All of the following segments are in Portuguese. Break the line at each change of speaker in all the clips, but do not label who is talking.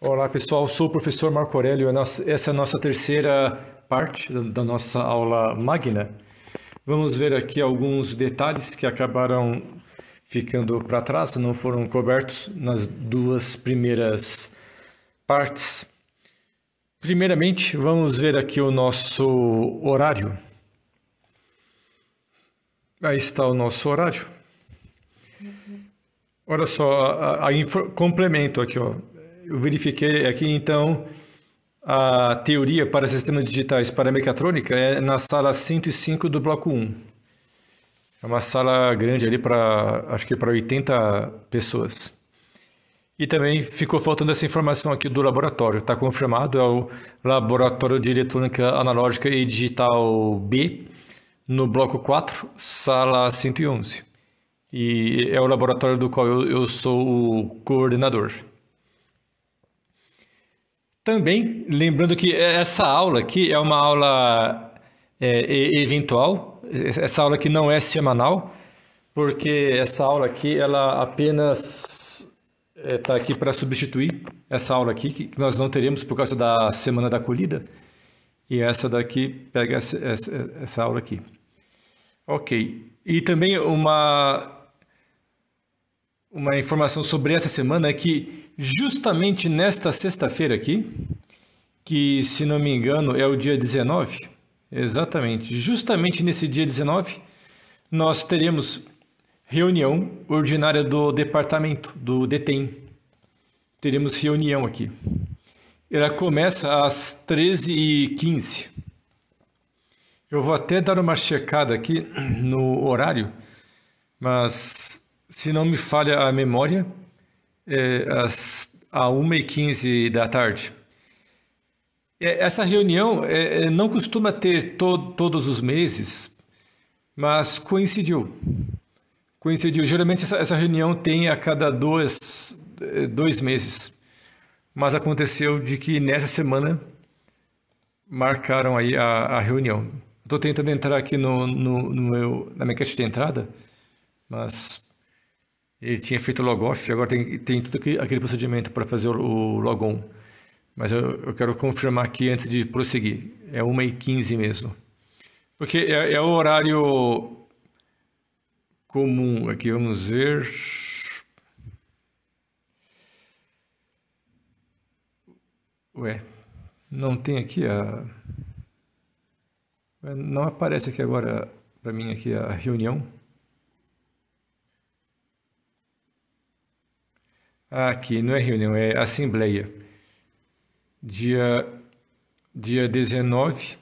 Olá pessoal, sou o professor Marco Aurélio. É essa é a nossa terceira parte da nossa aula magna. Vamos ver aqui alguns detalhes que acabaram ficando para trás, não foram cobertos nas duas primeiras partes. Primeiramente, vamos ver aqui o nosso horário. Aí está o nosso horário. Olha só, a, a, a complemento aqui, ó eu verifiquei aqui, então, a teoria para sistemas digitais para mecatrônica é na sala 105 do bloco 1. É uma sala grande ali para, acho que para 80 pessoas. E também ficou faltando essa informação aqui do laboratório. Está confirmado, é o Laboratório de Eletrônica Analógica e Digital B, no bloco 4, sala 111. E é o laboratório do qual eu, eu sou o coordenador. Também, lembrando que é, essa aula aqui é uma aula é, eventual, essa aula aqui não é semanal, porque essa aula aqui ela apenas está é, tá aqui para substituir essa aula aqui, que nós não teremos por causa da semana da acolhida, e essa daqui pega essa, essa, essa aula aqui. Ok. E também uma, uma informação sobre essa semana é que justamente nesta sexta-feira aqui, que se não me engano é o dia 19, exatamente, justamente nesse dia 19, nós teremos reunião ordinária do departamento, do DETEM. Teremos reunião aqui. Ela começa às 13h15. Eu vou até dar uma checada aqui no horário, mas se não me falha a memória, é, às, à 1h15 da tarde. É, essa reunião é, é, não costuma ter to todos os meses, mas coincidiu. Coincidiu. Geralmente essa, essa reunião tem a cada dois, é, dois meses, mas aconteceu de que nessa semana marcaram aí a, a reunião. Estou tentando entrar aqui no, no, no meu, na minha caixa de entrada, mas ele tinha feito o logoff, agora tem, tem tudo aquele procedimento para fazer o logon. Mas eu, eu, quero confirmar aqui antes de prosseguir. É 1h15 mesmo. Porque é, é o horário comum. Aqui vamos ver. Ué, não tem aqui a. Não aparece aqui agora para mim aqui a reunião. aqui, não é reunião, é assembleia. Dia, dia 19,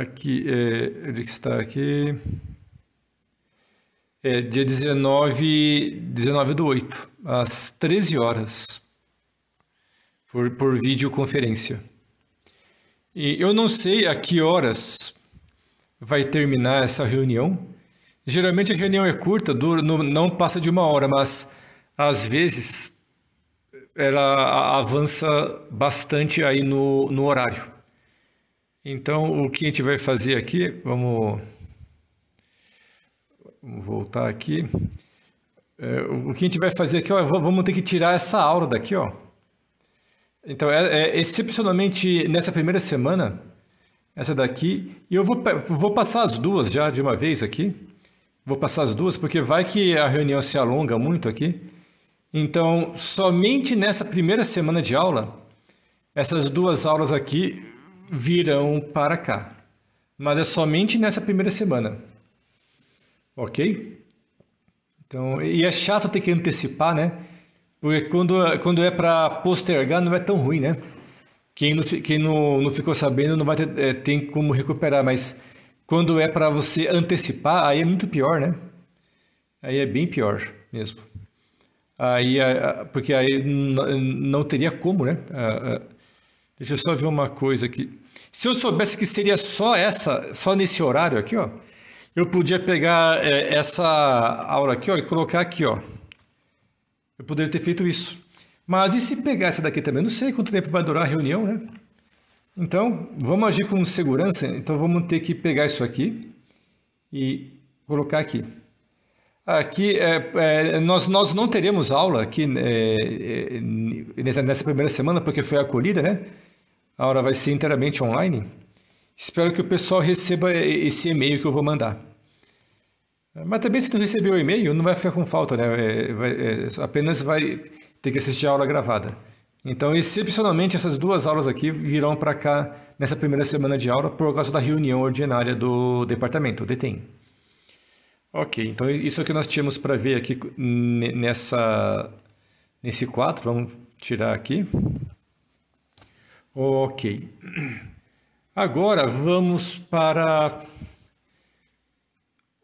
aqui, é, ele está aqui, é dia 19, 19 do 8, às 13 horas, por, por videoconferência. E eu não sei a que horas vai terminar essa reunião, Geralmente a reunião é curta, dura, não, passa de uma hora, mas às vezes ela avança bastante aí no, no horário. Então, o que a gente vai fazer aqui, vamos, vamos voltar aqui. É, o que a gente vai fazer aqui, ó, vamos ter que tirar essa aula daqui, ó. Então, é, é, excepcionalmente nessa primeira semana, essa daqui, e eu vou, vou passar as duas já de uma vez aqui. Vou passar as duas porque vai que a reunião se alonga muito aqui. Então, somente nessa primeira semana de aula, essas duas aulas aqui virão para cá. Mas é somente nessa primeira semana. Ok? Então, e é chato ter que antecipar, né? Porque quando, quando é para postergar não é tão ruim, né? Quem não, quem não, não ficou sabendo não vai ter, é, tem como recuperar, mas quando é para você antecipar, aí é muito pior, né? Aí é bem pior mesmo. Aí, porque aí não teria como, né? Deixa eu só ver uma coisa aqui. Se eu soubesse que seria só essa, só nesse horário aqui, ó, eu podia pegar é, essa aula aqui, ó, e colocar aqui, ó. Eu poderia ter feito isso. Mas e se pegar essa daqui também? Eu não sei quanto tempo vai durar a reunião, né? Então, vamos agir com segurança, então vamos ter que pegar isso aqui e colocar aqui. Aqui, é, é, nós, nós não teremos aula aqui é, é nessa, nessa primeira semana, porque foi acolhida, né? A aula vai ser inteiramente online. Espero que o pessoal receba esse e-mail que eu vou mandar. Mas também se não receber o e-mail, não vai ficar com falta, né? É, vai, é, apenas vai ter que assistir a aula gravada. Então, excepcionalmente, essas duas aulas aqui virão para cá nessa primeira semana de aula por causa da reunião ordinária do departamento, o DETEM. Ok, então isso é o que nós tínhamos para ver aqui nessa, nesse quadro. Vamos tirar aqui. Ok. Agora vamos para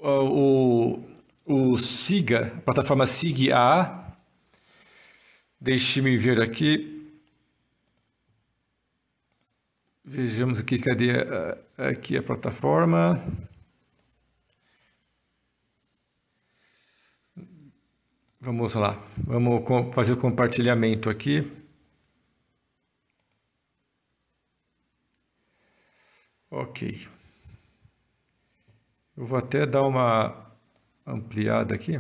ah, o, o SIGA, a plataforma SIGA. Deixe-me ver aqui. Vejamos aqui, cadê a, aqui a plataforma? Vamos lá, vamos fazer o compartilhamento aqui. Ok. Eu vou até dar uma ampliada aqui,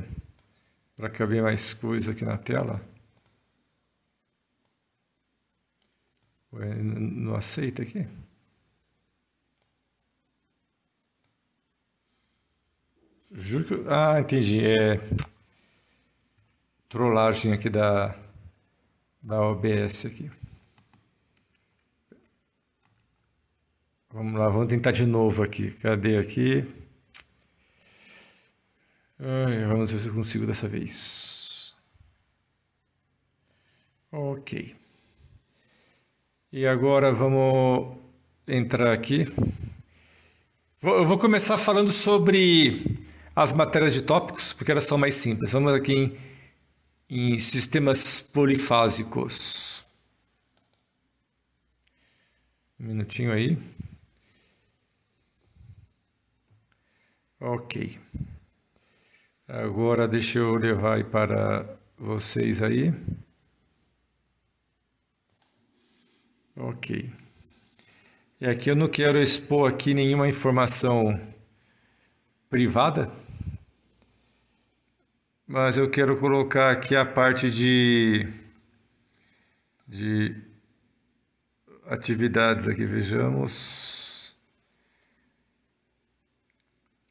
para caber mais coisa aqui na tela. É, não aceita aqui? Juro que. Ah, entendi. É. Trollagem aqui da. Da OBS aqui. Vamos lá, vamos tentar de novo aqui. Cadê aqui? Ai, vamos ver se eu consigo dessa vez. Ok. E agora vamos entrar aqui. Eu vou começar falando sobre as matérias de tópicos, porque elas são mais simples. Vamos aqui em, em sistemas polifásicos. Um minutinho aí. Ok. Agora deixa eu levar aí para vocês aí. Ok. É e aqui eu não quero expor aqui nenhuma informação privada, mas eu quero colocar aqui a parte de, de atividades aqui, vejamos.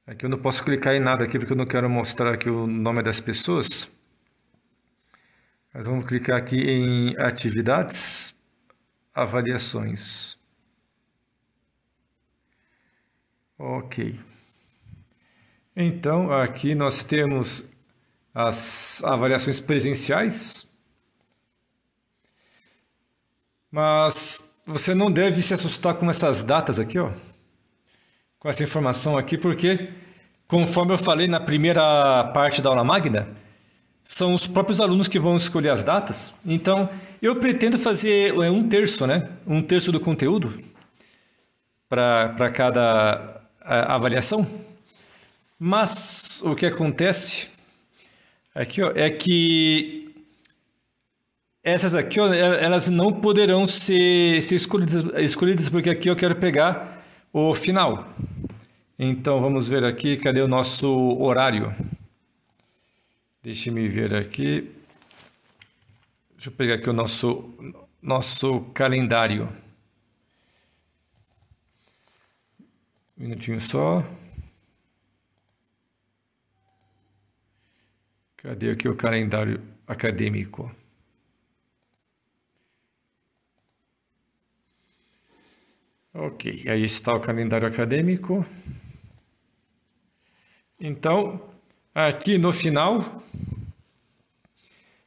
Aqui é eu não posso clicar em nada aqui porque eu não quero mostrar aqui o nome das pessoas. Mas vamos clicar aqui em atividades avaliações. Ok. Então, aqui nós temos as avaliações presenciais, mas você não deve se assustar com essas datas aqui, ó, com essa informação aqui, porque, conforme eu falei na primeira parte da aula magna, são os próprios alunos que vão escolher as datas. Então, eu pretendo fazer é, um terço, né? Um terço do conteúdo para cada avaliação. Mas o que acontece aqui ó, é que essas aqui ó, elas não poderão ser, ser escolhidas, escolhidas porque aqui eu quero pegar o final. Então vamos ver aqui, cadê o nosso horário? Deixe-me ver aqui. Deixa eu pegar aqui o nosso, nosso calendário. Um minutinho só. Cadê aqui o calendário acadêmico? Ok, aí está o calendário acadêmico. Então, Aqui no final,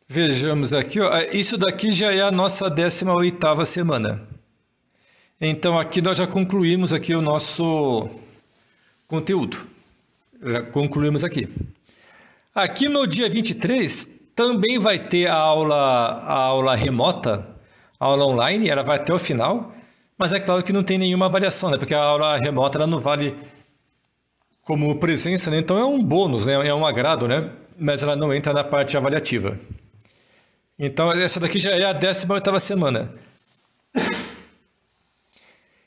vejamos aqui, ó, é, isso daqui já é a nossa 18 oitava semana. Então aqui nós já concluímos aqui o nosso conteúdo. Já concluímos aqui. Aqui no dia 23 também vai ter a aula, a aula remota, a aula online, ela vai até o final, mas é claro que não tem nenhuma avaliação, né? Porque a aula remota ela não vale como presença, né? então é um bônus, né? é um agrado, né? mas ela não entra na parte avaliativa. Então essa daqui já é a 18 semana.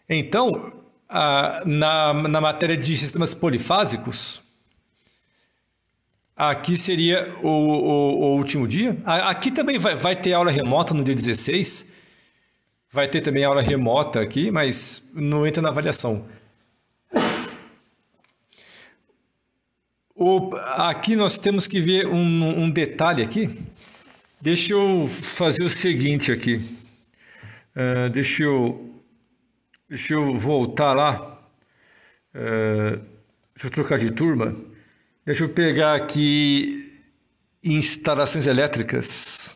Então, a, na, na matéria de sistemas polifásicos, aqui seria o, o, o último dia. A, aqui também vai, vai ter aula remota no dia 16, vai ter também aula remota aqui, mas não entra na avaliação. O, aqui nós temos que ver um, um, detalhe aqui. Deixa eu fazer o seguinte aqui. Uh, deixa, eu, deixa eu voltar lá. Uh, deixa eu trocar de turma. Deixa eu pegar aqui instalações elétricas.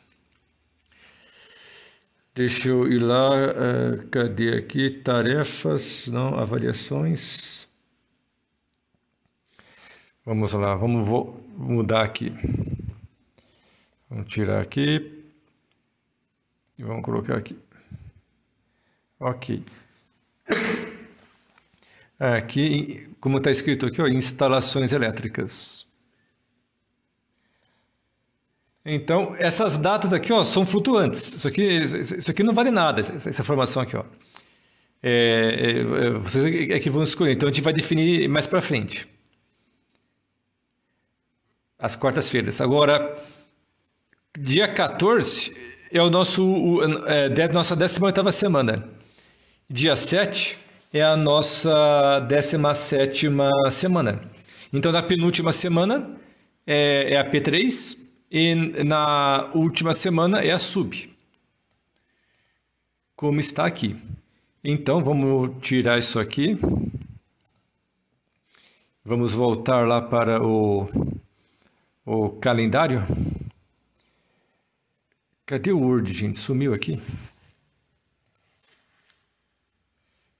Deixa eu ir lá. Uh, cadê aqui? Tarefas, não, avaliações. Vamos lá, vamos mudar aqui. Vamos tirar aqui e vamos colocar aqui. Ok. Aqui, como está escrito aqui, ó, instalações elétricas. Então, essas datas aqui ó, são flutuantes. Isso aqui, isso aqui não vale nada, essa informação aqui. Ó. É, é, é, vocês é que vão escolher. Então, a gente vai definir mais para frente às quartas-feiras. Agora, dia 14 é o nosso o, é, nossa 18ª semana. Dia 7 é a nossa 17ª semana. Então, na penúltima semana é, é a P3 e na última semana é a sub. Como está aqui. Então, vamos tirar isso aqui. Vamos voltar lá para o o calendário. Cadê o Word, gente? Sumiu aqui?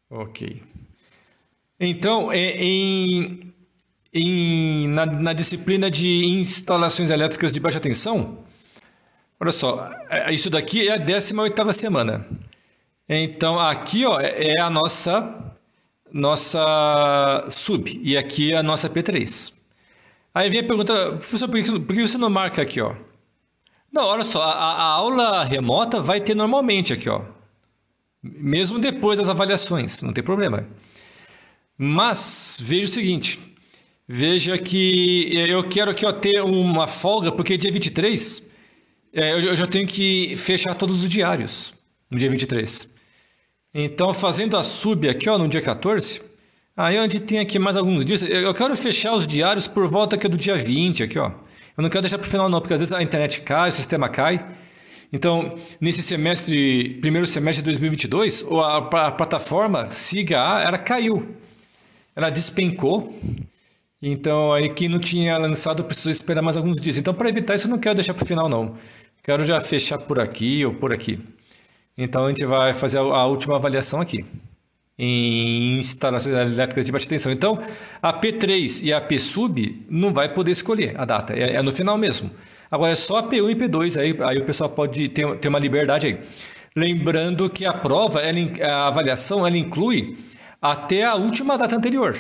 Ok. Então, é em, em na, na, disciplina de instalações elétricas de baixa tensão, olha só, é, é, isso daqui é a 18 semana. Então, aqui ó, é a nossa, nossa sub e aqui é a nossa P3. Aí vem a pergunta, professor, por que, por que você não marca aqui, ó? Não, olha só, a, a, aula remota vai ter normalmente aqui, ó. Mesmo depois das avaliações, não tem problema. Mas veja o seguinte, veja que eu quero aqui ó, ter uma folga, porque dia 23 é, eu, eu já tenho que fechar todos os diários no dia 23. Então, fazendo a sub aqui ó, no dia 14, Aí onde tem aqui mais alguns dias, eu quero fechar os diários por volta aqui do dia 20, aqui ó. Eu não quero deixar para o final não, porque às vezes a internet cai, o sistema cai. Então, nesse semestre, primeiro semestre de 2022, a, a plataforma Siga A, ela caiu. Ela despencou. Então, aí quem não tinha lançado precisou esperar mais alguns dias. Então, para evitar isso, eu não quero deixar para o final não. Quero já fechar por aqui ou por aqui. Então, a gente vai fazer a, a última avaliação aqui em instalações elétricas criativa de extensão. Então, a P3 e a PSUB não vai poder escolher a data, é, é, no final mesmo. Agora é só a P1 e P2, aí, aí o pessoal pode ter, ter uma liberdade aí. Lembrando que a prova, ela, a avaliação, ela inclui até a última data anterior.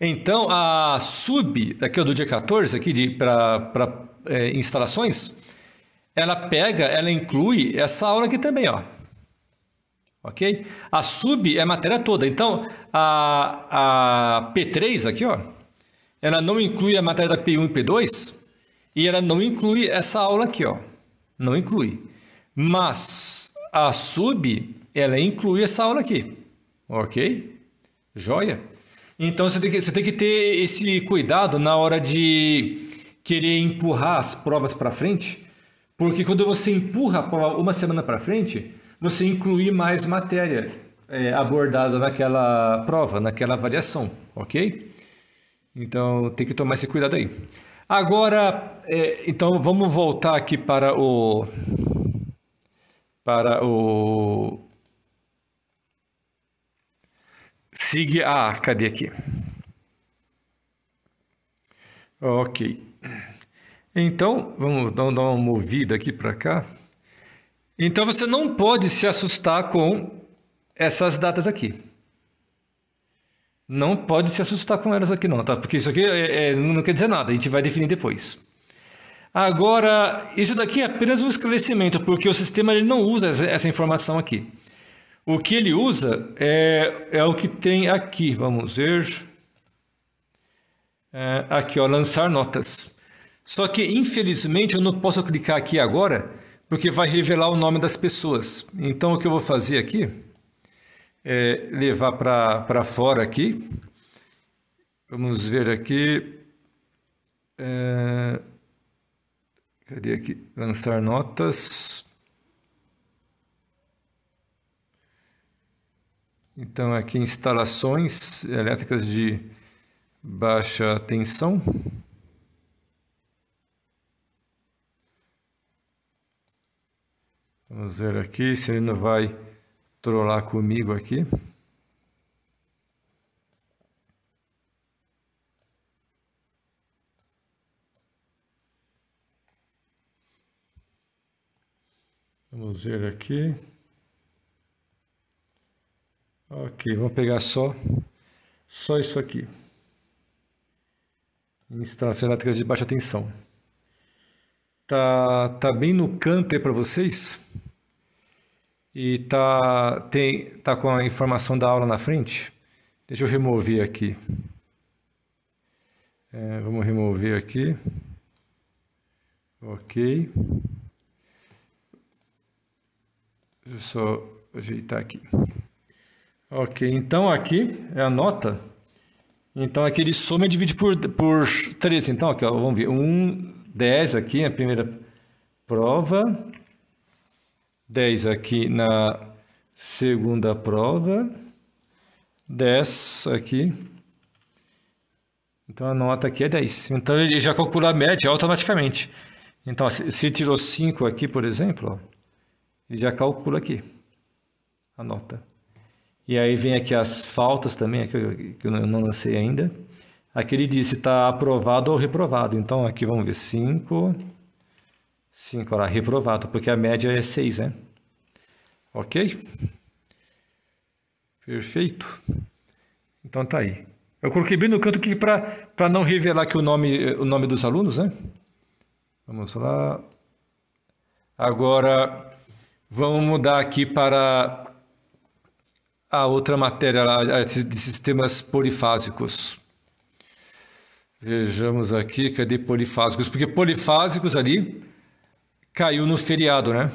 Então, a sub, aqui é do dia 14, aqui para é, instalações, ela pega, ela inclui essa aula aqui também, ó ok? A sub é a matéria toda. Então, a, a P3 aqui, ó, ela não inclui a matéria da P1 e P2 e ela não inclui essa aula aqui, ó. Não inclui. Mas a sub, ela inclui essa aula aqui, ok? Joia? Então, você tem que, você tem que ter esse cuidado na hora de querer empurrar as provas para frente, porque quando você empurra a prova uma semana para frente, você incluir mais matéria é, abordada naquela prova, naquela avaliação, ok? Então tem que tomar esse cuidado aí. Agora, é, então vamos voltar aqui para o para o Siga, ah, cadê aqui? Ok. Então, vamos dar uma movida aqui para cá. Então você não pode se assustar com essas datas aqui. Não pode se assustar com elas aqui não, tá? Porque isso aqui é, é, não quer dizer nada, a gente vai definir depois. Agora, isso daqui é apenas um esclarecimento, porque o sistema ele não usa essa informação aqui. O que ele usa é, é o que tem aqui, vamos ver. É, aqui, ó, lançar notas. Só que, infelizmente, eu não posso clicar aqui agora, porque vai revelar o nome das pessoas. Então, o que eu vou fazer aqui é levar para fora aqui. Vamos ver aqui. É... Cadê aqui? Lançar notas. Então, aqui instalações elétricas de baixa tensão. Vamos ver aqui se ele não vai trollar comigo aqui. Vamos ver aqui. Ok, vamos pegar só, só isso aqui. Instalações elétricas de baixa tensão. Tá, tá bem no canto aí para vocês? e tá, tem, tá com a informação da aula na frente. Deixa eu remover aqui. É, vamos remover aqui. Ok. Deixa eu só ajeitar aqui. Ok, então aqui é a nota. Então aqui ele soma e divide por, por 3. Então aqui, ó, vamos ver. 1, um, 10 aqui, a primeira prova. 10 aqui na segunda prova, 10 aqui. Então a nota aqui é 10. Então ele já calcula a média automaticamente. Então, se tirou 5 aqui, por exemplo, ó, ele já calcula aqui a nota. E aí vem aqui as faltas também, que eu, que eu não lancei ainda. Aqui ele diz se está aprovado ou reprovado. Então aqui vamos ver 5. 5 lá, reprovado, porque a média é 6, né? Ok? Perfeito. Então tá aí. Eu coloquei bem no canto aqui para não revelar que o nome, o nome dos alunos, né? Vamos lá. Agora, vamos mudar aqui para a outra matéria lá, de sistemas polifásicos. Vejamos aqui, cadê polifásicos? Porque polifásicos ali caiu no feriado, né?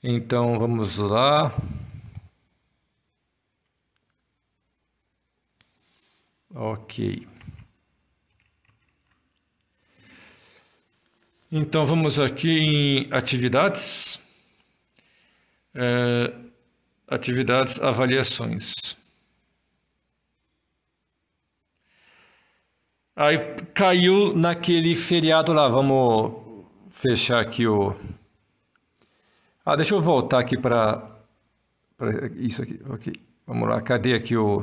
Então vamos lá. Ok. Então vamos aqui em atividades, é, atividades, avaliações. Aí caiu naquele feriado lá, vamos fechar aqui o... Ah, deixa eu voltar aqui para isso aqui. Ok, vamos lá. Cadê aqui o...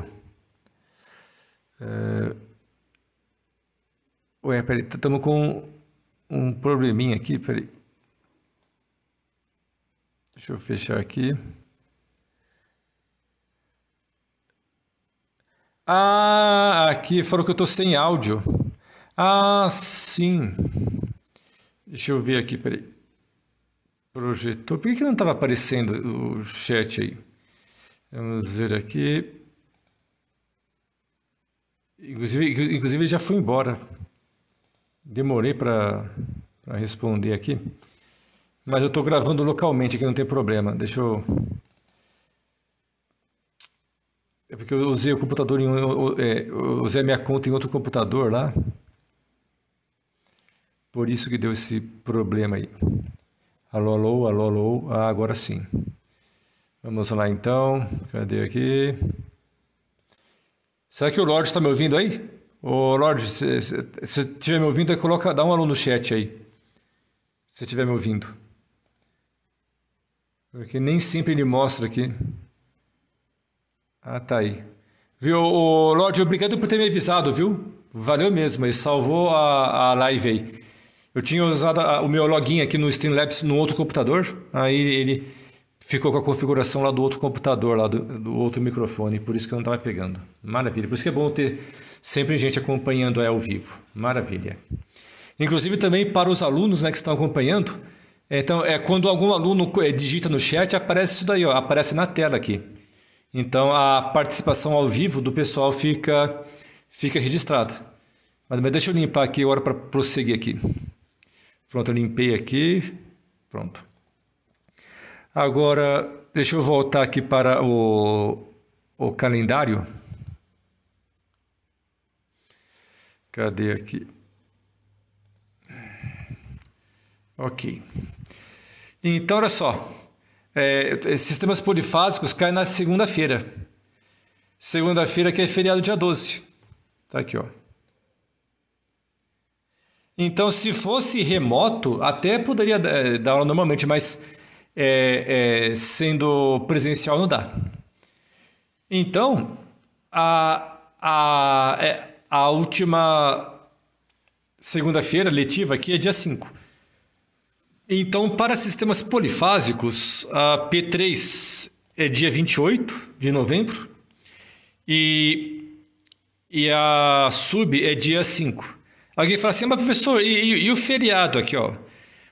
É... Ué, peraí, estamos com um probleminha aqui, peraí. Deixa eu fechar aqui. Ah, aqui falou que eu estou sem áudio. Ah, sim. Deixa eu ver aqui, peraí. Projetor. Por que, que não estava aparecendo o chat aí? Vamos ver aqui. Inclusive, inclusive ele já foi embora. Demorei para responder aqui. Mas eu estou gravando localmente aqui, não tem problema. Deixa eu. É porque eu usei o computador em. É, eu usei a minha conta em outro computador lá. Por isso que deu esse problema aí. Alô, alô, alô, alô. Ah, agora sim. Vamos lá então. Cadê aqui? Será que o Lorde está me ouvindo aí? Ô Lorde, se estiver me ouvindo, coloca, dá um alô no chat aí. Se estiver me ouvindo. Porque nem sempre ele mostra aqui. Ah, tá aí. Viu, Lorde, obrigado por ter me avisado, viu? Valeu mesmo, ele salvou a, a live aí. Eu tinha usado o meu login aqui no Streamlabs no outro computador, aí ele ficou com a configuração lá do outro computador, lá do, do outro microfone, por isso que eu não estava pegando. Maravilha, por isso que é bom ter sempre gente acompanhando ao vivo. Maravilha. Inclusive também para os alunos né, que estão acompanhando, então é quando algum aluno eh, digita no chat, aparece isso daí, ó, aparece na tela aqui. Então a participação ao vivo do pessoal fica, fica registrada. Mas, deixa eu limpar aqui, hora para prosseguir aqui. Pronto, eu limpei aqui. Pronto. Agora, deixa eu voltar aqui para o, o calendário. Cadê aqui? Ok. Então, olha só. É, sistemas polifásicos caem na segunda-feira. Segunda-feira que é feriado dia 12. Tá aqui, ó. Então, se fosse remoto, até poderia eh, dar aula normalmente, mas é, é, sendo presencial não dá. Então, a, a, a última segunda-feira letiva aqui é dia 5. Então, para sistemas polifásicos, a P3 é dia 28 de novembro e, e a SUB é dia 5. Alguém fala assim, mas professor, e, e, e o feriado aqui, ó?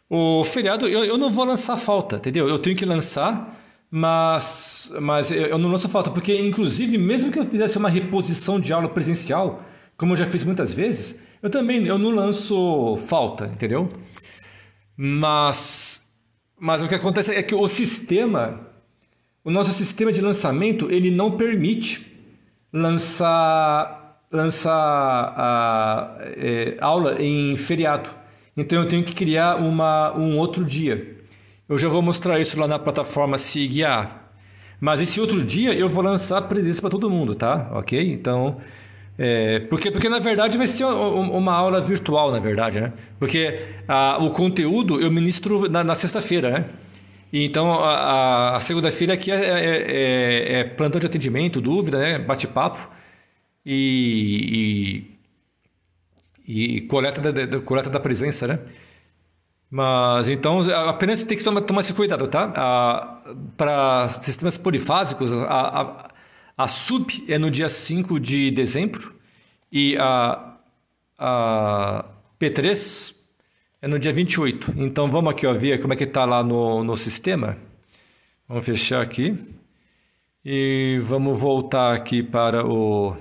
O feriado, eu, eu não vou lançar falta, entendeu? Eu tenho que lançar, mas, mas eu não lanço falta, porque inclusive, mesmo que eu fizesse uma reposição de aula presencial, como eu já fiz muitas vezes, eu também eu não lanço falta, entendeu? Mas, mas o que acontece é que o sistema, o nosso sistema de lançamento, ele não permite lançar lançar a, é, aula em feriado. Então eu tenho que criar uma, um outro dia. Eu já vou mostrar isso lá na plataforma se Mas esse outro dia eu vou lançar presença para todo mundo, tá? Ok? Então. É, porque, porque na verdade vai ser uma aula virtual, na verdade, né? Porque a, o conteúdo eu ministro na, na sexta-feira, né? E então a, a segunda-feira aqui é, é, é, é plantão de atendimento, dúvida, né? Bate-papo e, e, e coleta, da, da, coleta da presença, né? Mas então apenas tem que tomar, tomar esse cuidado, tá? Para sistemas polifásicos, a, a, a, sub é no dia 5 de dezembro e a, a P3 é no dia 28. Então vamos aqui ó, ver como é que está lá no, no sistema. Vamos fechar aqui. E vamos voltar aqui para o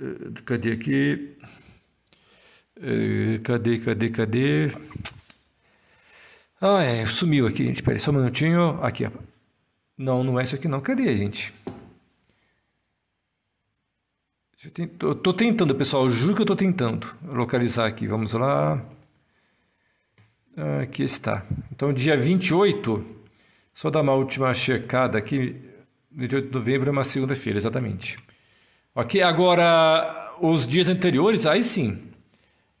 eh, cadê aqui? Eh, cadê, cadê, cadê? Ah, é, sumiu aqui, gente. Peraí, só um minutinho. Aqui, ó. Não, não é isso aqui não. Cadê, gente? Eu tô tentando, pessoal. Juro que eu tô tentando localizar aqui. Vamos lá. Ah, aqui está. Então, dia 28. Só dar uma última checada aqui. 28 de novembro é uma segunda-feira, exatamente. Ok, agora os dias anteriores, aí sim,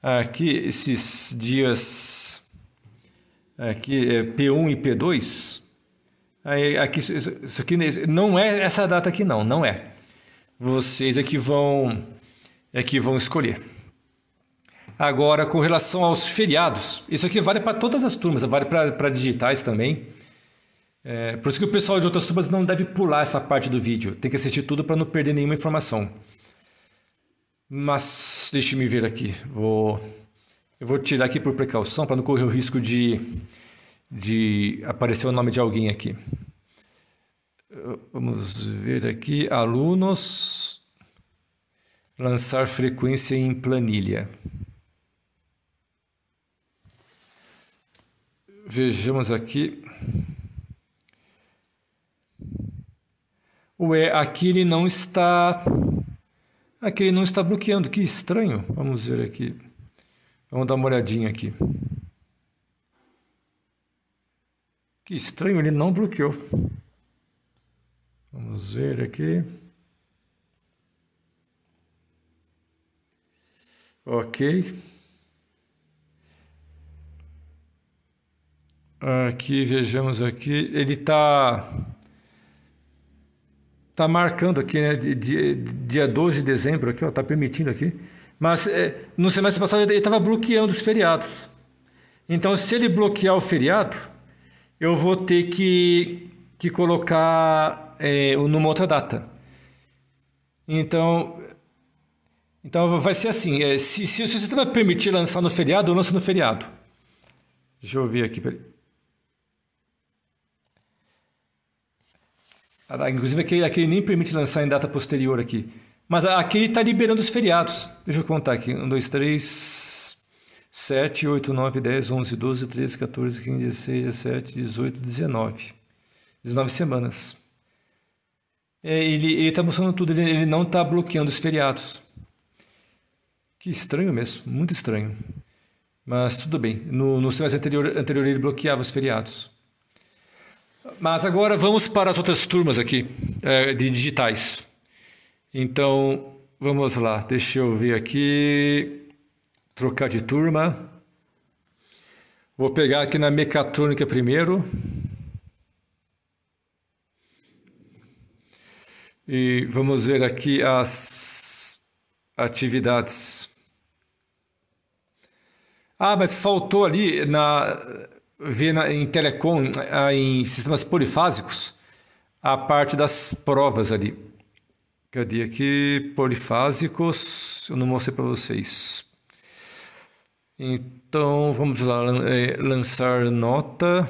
aqui é, esses dias aqui é, é P1 e P2, aí aqui isso aqui não é essa data aqui não, não é. Vocês aqui é vão é que vão escolher. Agora, com relação aos feriados, isso aqui vale para todas as turmas, vale para digitais também. É, por isso que o pessoal de outras tubas não deve pular essa parte do vídeo. Tem que assistir tudo para não perder nenhuma informação. Mas deixe-me ver aqui. Vou, eu vou tirar aqui por precaução para não correr o risco de, de aparecer o nome de alguém aqui. Uh, vamos ver aqui. Alunos lançar frequência em planilha. Vejamos aqui. o é aqui ele não está aqui ele não está bloqueando que estranho vamos ver aqui vamos dar uma olhadinha aqui que estranho ele não bloqueou vamos ver aqui ok aqui vejamos aqui ele está tá marcando aqui, né? Dia, dia 12 de dezembro, aqui, ó, está permitindo aqui. Mas é, no semestre passado ele estava bloqueando os feriados. Então, se ele bloquear o feriado, eu vou ter que, que colocar é, numa outra data. Então, então vai ser assim: é, se, se o sistema permitir lançar no feriado, eu lanço no feriado. Deixa eu ver aqui, peraí. Ah, inclusive aquele, aquele nem permite lançar em data posterior aqui. Mas aquele está liberando os feriados. Deixa eu contar aqui. 1, 2, 3, 7, 8, 9, 10, 11, 12, 13, 14, 15, 16, 17, 18, 19. 19 semanas. É, ele está mostrando tudo, ele, ele não está bloqueando os feriados. Que estranho mesmo, muito estranho. Mas tudo bem. No, no semestre anterior, anterior ele bloqueava os feriados. Mas agora vamos para as outras turmas aqui, é, de digitais. Então, vamos lá, deixa eu ver aqui. Trocar de turma. Vou pegar aqui na mecatrônica primeiro. E vamos ver aqui as atividades. Ah, mas faltou ali na ver na, em telecom, ah, em sistemas polifásicos, a parte das provas ali. Cadê aqui? Polifásicos, eu não mostrei para vocês. Então, vamos lá, eh, lançar nota.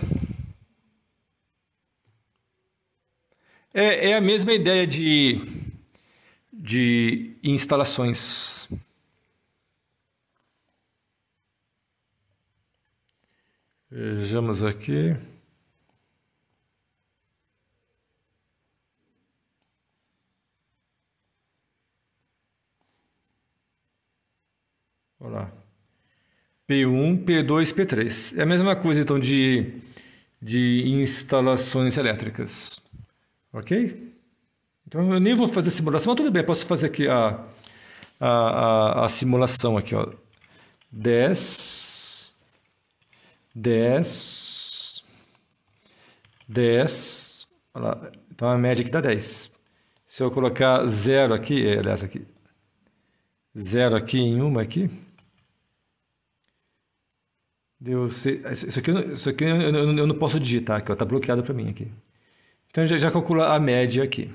É, é a mesma ideia de, de instalações. Vejamos aqui. Olha lá. P1, P2, P3. É a mesma coisa, então, de, de instalações elétricas. Ok? Então, eu nem vou fazer simulação, mas tudo bem, posso fazer aqui a, a, a, a simulação aqui, ó. 10 10, 10, então a média aqui dá 10. Se eu colocar 0 aqui, é essa aqui, 0 aqui em uma aqui, deu, isso aqui, isso aqui eu, eu, eu não posso digitar aqui, está bloqueado para mim aqui. Então já, já calcula a média aqui.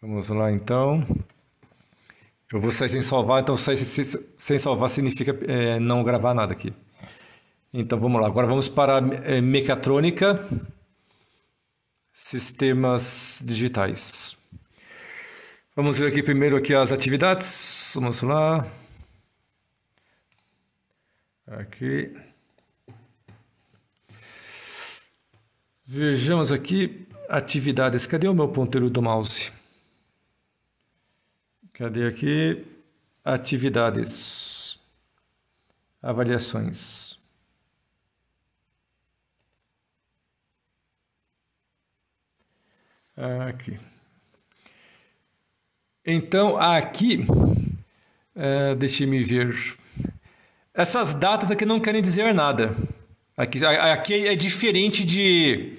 Vamos lá então. Eu vou sair sem salvar, então sair sem, sem salvar significa é, não gravar nada aqui. Então vamos lá, agora vamos para é, mecatrônica, sistemas digitais. Vamos ver aqui primeiro aqui as atividades. Vamos lá. Aqui. Vejamos aqui atividades. Cadê o meu ponteiro do mouse? Cadê aqui? Atividades. Avaliações. Ah, aqui. Então, aqui, uh, deixe-me ver. Essas datas aqui não querem dizer nada. Aqui, aqui é, é diferente de.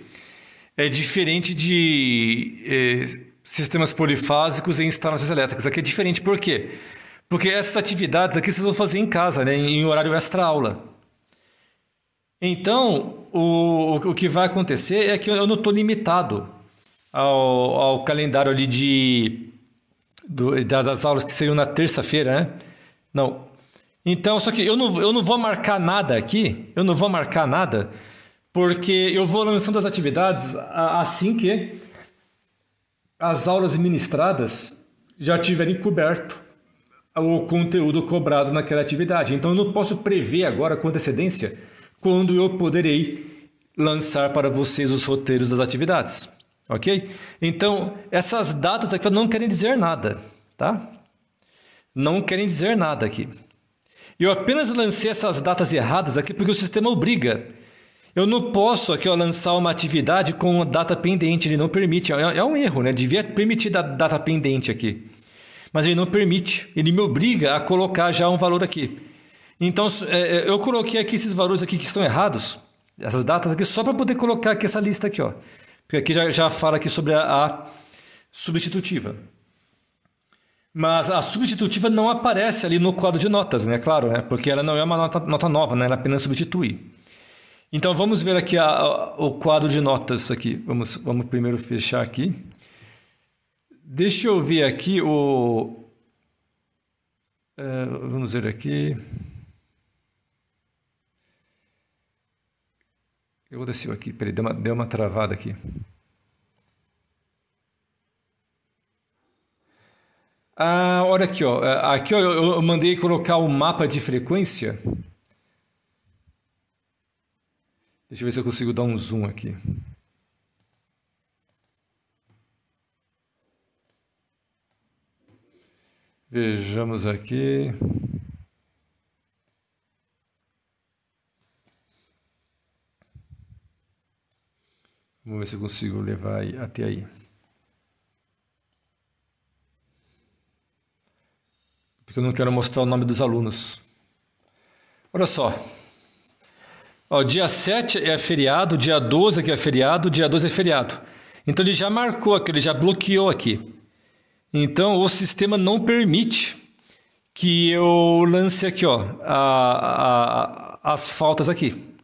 É diferente de é, sistemas polifásicos e instalações elétricas. Aqui é diferente, por quê? Porque essas atividades aqui vocês vão fazer em casa, né, em horário extra-aula. Então, o, o que vai acontecer é que eu não estou limitado ao, ao calendário ali de do, das aulas que seriam na terça-feira, né? Não. Então, só que eu não, eu não vou marcar nada aqui, eu não vou marcar nada, porque eu vou lançando as atividades assim que as aulas ministradas já tiverem coberto o conteúdo cobrado naquela atividade. Então eu não posso prever agora com antecedência quando eu poderei lançar para vocês os roteiros das atividades. Ok? Então, essas datas aqui não querem dizer nada, tá? Não querem dizer nada aqui. Eu apenas lancei essas datas erradas aqui porque o sistema obriga. Eu não posso aqui ó, lançar uma atividade com uma data pendente, ele não permite. É, é um erro, né? Devia permitir a data pendente aqui. Mas ele não permite, ele me obriga a colocar já um valor aqui. Então, é, é, eu coloquei aqui esses valores aqui que estão errados, essas datas aqui, só para poder colocar aqui essa lista aqui, ó. Porque aqui já, já fala aqui sobre a, a substitutiva. Mas a substitutiva não aparece ali no quadro de notas, né? Claro, né? Porque ela não é uma nota, nota nova, né? Ela apenas substitui. Então vamos ver aqui a, a, o quadro de notas aqui. Vamos, vamos primeiro fechar aqui. Deixa eu ver aqui o. Eh, vamos ver aqui. que aconteceu aqui? Peraí, deu uma, deu uma travada aqui. Ah, olha aqui, ó. É, aqui ó, eu mandei colocar o um mapa de frequência. Deixa eu ver se eu consigo dar um zoom aqui. Vejamos aqui. Vou ver se eu consigo levar aí, até aí. Porque eu não quero mostrar o nome dos alunos. Olha só. Ó, dia 7 é feriado, dia 12 aqui é feriado, dia 12 é feriado. Então ele já marcou aqui, ele já bloqueou aqui. Então o sistema não permite que eu lance aqui ó, a, a, as faltas aqui.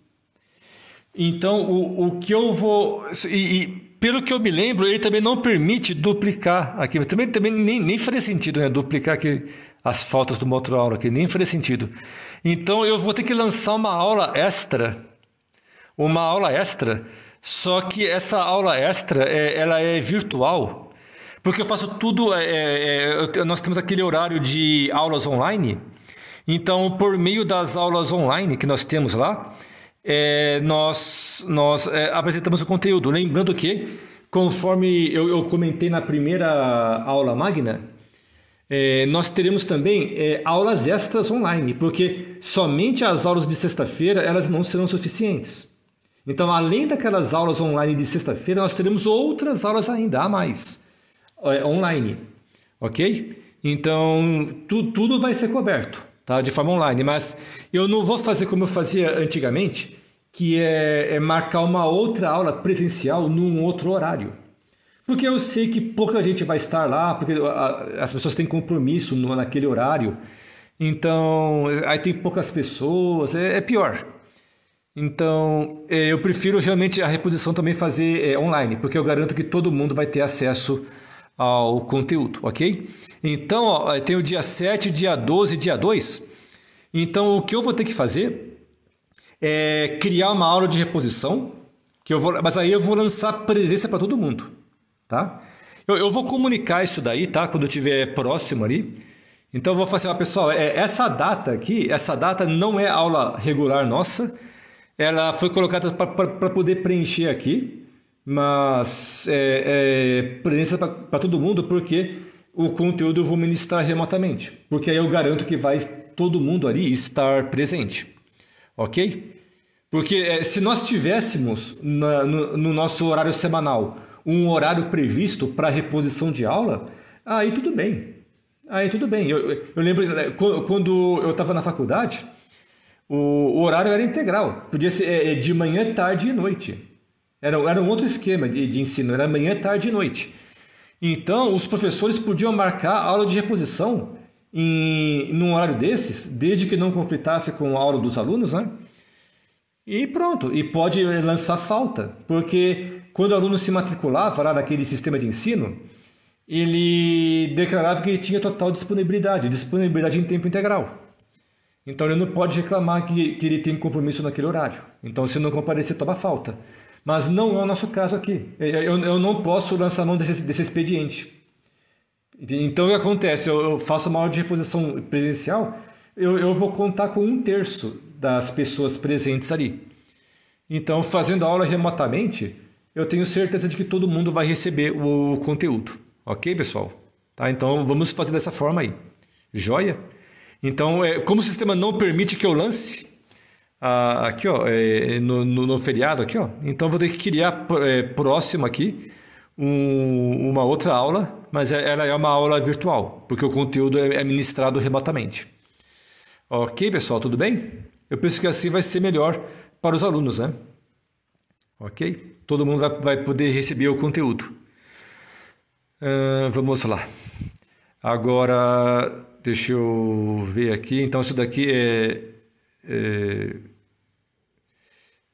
Então, o, o que eu vou. E, e, pelo que eu me lembro, ele também não permite duplicar aqui. Também, também nem, nem faria sentido, né? Duplicar aqui as fotos do motor aula aqui, nem faria sentido. Então, eu vou ter que lançar uma aula extra. Uma aula extra. Só que essa aula extra, é, ela é virtual. Porque eu faço tudo. É, é, é nós temos aquele horário de aulas online. Então, por meio das aulas online que nós temos lá, é, nós, nós é, apresentamos o conteúdo. Lembrando que, conforme eu, eu comentei na primeira aula magna, é, nós teremos também é, aulas extras online, porque somente as aulas de sexta-feira elas não serão suficientes. Então, além daquelas aulas online de sexta-feira, nós teremos outras aulas ainda a mais é, online, ok? Então, tu, tudo vai ser coberto tá? de forma online. Mas eu não vou fazer como eu fazia antigamente, que é, é marcar uma outra aula presencial num outro horário. Porque eu sei que pouca gente vai estar lá, porque as pessoas têm compromisso naquele horário. Então, aí tem poucas pessoas, é, é pior. Então, é, eu prefiro realmente a reposição também fazer é, online, porque eu garanto que todo mundo vai ter acesso ao conteúdo, ok? Então, ó, eh, tem o dia 7, dia 12, dia 2. Então, o que eu vou ter que fazer é criar uma aula de reposição, que eu vou, mas aí eu vou lançar presença para todo mundo, tá? Eu, eu, vou comunicar isso daí, tá? Quando eu estiver próximo ali. Então, eu vou falar assim, ó, pessoal, é, essa data aqui, essa data não é aula regular nossa, ela foi colocada para poder preencher aqui, mas é, é presença para todo mundo, porque o conteúdo eu vou ministrar remotamente. Porque aí eu garanto que vai todo mundo ali estar presente. Ok? Porque é, se nós tivéssemos na, no, no nosso horário semanal um horário previsto para reposição de aula, aí tudo bem. Aí tudo bem. Eu, eu lembro né, quando eu estava na faculdade, o, o, horário era integral. Podia ser é, é de manhã, tarde e noite. Era, era um outro esquema de, de ensino, era manhã, tarde e noite. Então, os professores podiam marcar aula de reposição em num horário desses, desde que não conflitasse com a aula dos alunos, né? E pronto, e pode lançar falta, porque quando o aluno se matriculava lá naquele sistema de ensino, ele declarava que ele tinha total disponibilidade, disponibilidade em tempo integral. Então ele não pode reclamar que, que ele tem compromisso naquele horário. Então se não comparecer, toma falta. Mas não é o nosso caso aqui. Eu, eu não posso lançar mão desse, desse expediente. Então o que acontece? Eu, eu faço uma aula de reposição presencial, eu, eu vou contar com um terço das pessoas presentes ali. Então, fazendo a aula remotamente, eu tenho certeza de que todo mundo vai receber o conteúdo. Ok, pessoal? Tá? Então vamos fazer dessa forma aí. Joia? Então, é, como o sistema não permite que eu lance, ah, aqui, ó, é, é, no, no, no, feriado aqui, ó. Então vou ter que criar é, próximo aqui um, uma outra aula, mas é, ela é uma aula virtual, porque o conteúdo é, é ministrado remotamente. Ok, pessoal, tudo bem? Eu penso que assim vai ser melhor para os alunos, né? Ok? Todo mundo vai, vai poder receber o conteúdo. Uh, vamos lá. Agora, deixa eu ver aqui. Então, isso daqui é, é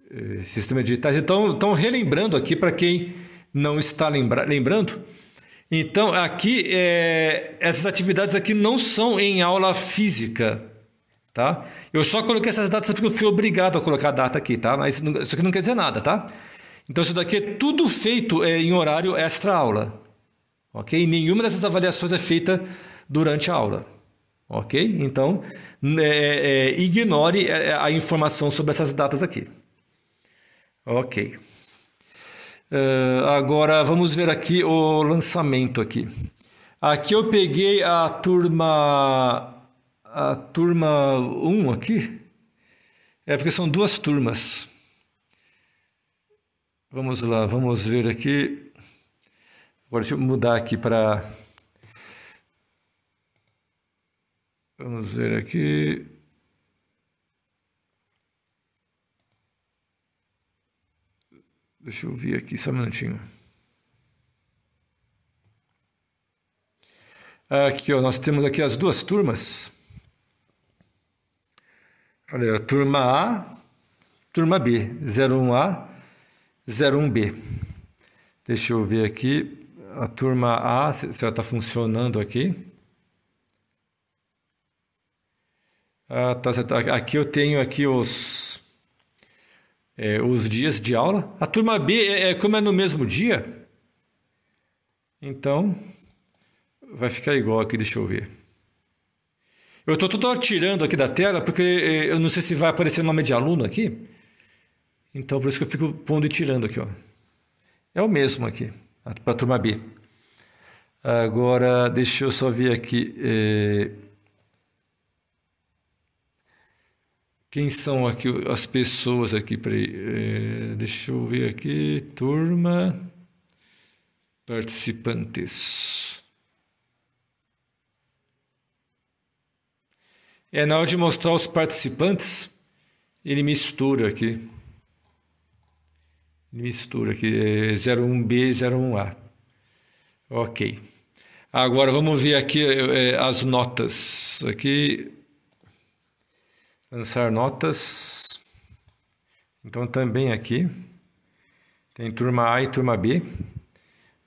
eh, sistemas digitais. Então, estão relembrando aqui para quem não está lembra lembrando. Então, aqui, é, essas atividades aqui não são em aula física, tá? Eu só coloquei essas datas porque eu fui obrigado a colocar a data aqui, tá? Mas isso aqui não quer dizer nada, tá? Então, isso daqui é tudo feito é, em horário extra-aula, ok? nenhuma dessas avaliações é feita durante a aula, ok? Então, é, ignore a informação sobre essas datas aqui. Ok. Uh, agora vamos ver aqui o lançamento aqui. Aqui eu peguei a turma a turma 1 aqui. É porque são duas turmas. Vamos lá, vamos ver aqui. Agora deixa eu mudar aqui para Vamos ver aqui. Deixa eu ver aqui, só um minutinho. Aqui, ó, nós temos aqui as duas turmas. Olha, a turma A, turma B, 01A, 01B. Deixa eu ver aqui, a turma A, se ela está funcionando aqui. Ah, tá, aqui eu tenho aqui os é, os dias de aula. A turma B, é, é, como é no mesmo dia, então vai ficar igual aqui, deixa eu ver. Eu estou todo tirando aqui da tela, porque é, eu não sei se vai aparecer nome de aluno aqui. Então, por isso que eu fico pondo e tirando aqui. Ó. É o mesmo aqui, para a turma B. Agora, deixa eu só ver aqui. É... Quem são aqui as pessoas aqui? é, deixa eu ver aqui. Turma. Participantes. É na hora de mostrar os participantes, ele mistura aqui. Ele mistura aqui, é 01B e 01A. Ok. Agora vamos ver aqui é, as notas. Aqui lançar notas. Então também aqui tem turma A e turma B.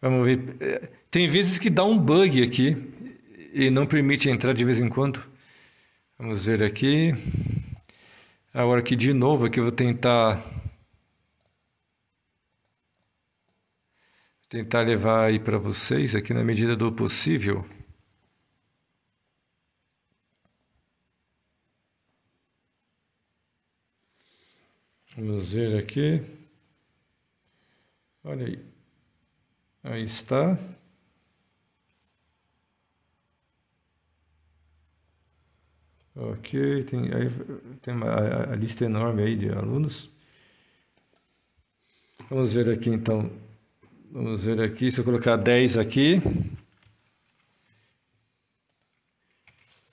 Vamos ver. Eh, tem vezes que dá um bug aqui e não permite entrar de vez em quando. Vamos ver aqui. Agora aqui de novo aqui eu vou tentar tentar levar aí para vocês aqui na medida do possível. Vamos ver aqui. Olha aí. Aí está. Ok, tem, aí, tem uma, a, a lista enorme aí de alunos. Vamos ver aqui então. Vamos ver aqui, se eu colocar 10 aqui.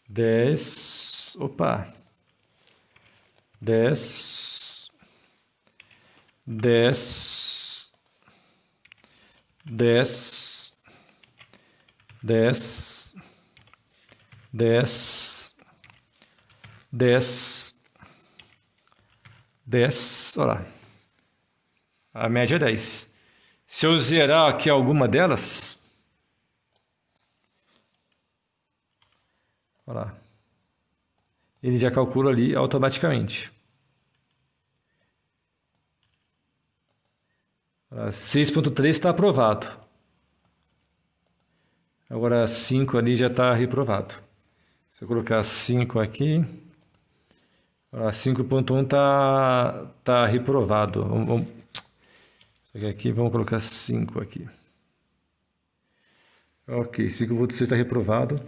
10. Opa! 10 dez dez dez dez dez dez olha lá. A média é 10. Se eu zerar aqui alguma delas, olha lá. Ele já calcula ali automaticamente. 6.3 está aprovado. Agora 5 ali já está reprovado. Se eu colocar 5 aqui, 5.1 está tá reprovado. Vamos, vamos, aqui, vamos colocar 5 aqui. Ok, 5.6 está reprovado.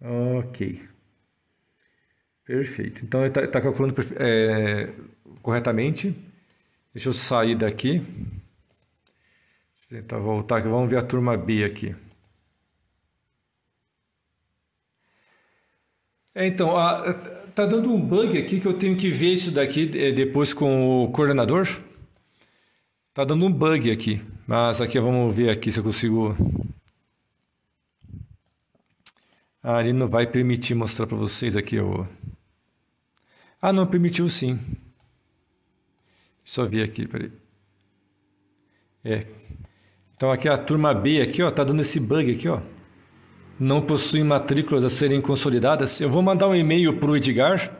Ok. Perfeito. Então ele está tá calculando é, corretamente. Deixa eu sair daqui. Deixa tentar voltar aqui. Vamos ver a turma B aqui. É, então, a, tá dando um bug aqui que eu tenho que ver isso daqui é, depois com o coordenador. Tá dando um bug aqui. Mas aqui vamos ver aqui se eu consigo. Ah, ele não vai permitir mostrar para vocês aqui o. Ah, não, permitiu sim. Só ver aqui, peraí. É. Então aqui é a turma B aqui, ó, tá dando esse bug aqui, ó. Não possui matrículas a serem consolidadas. Eu vou mandar um e-mail pro Edgar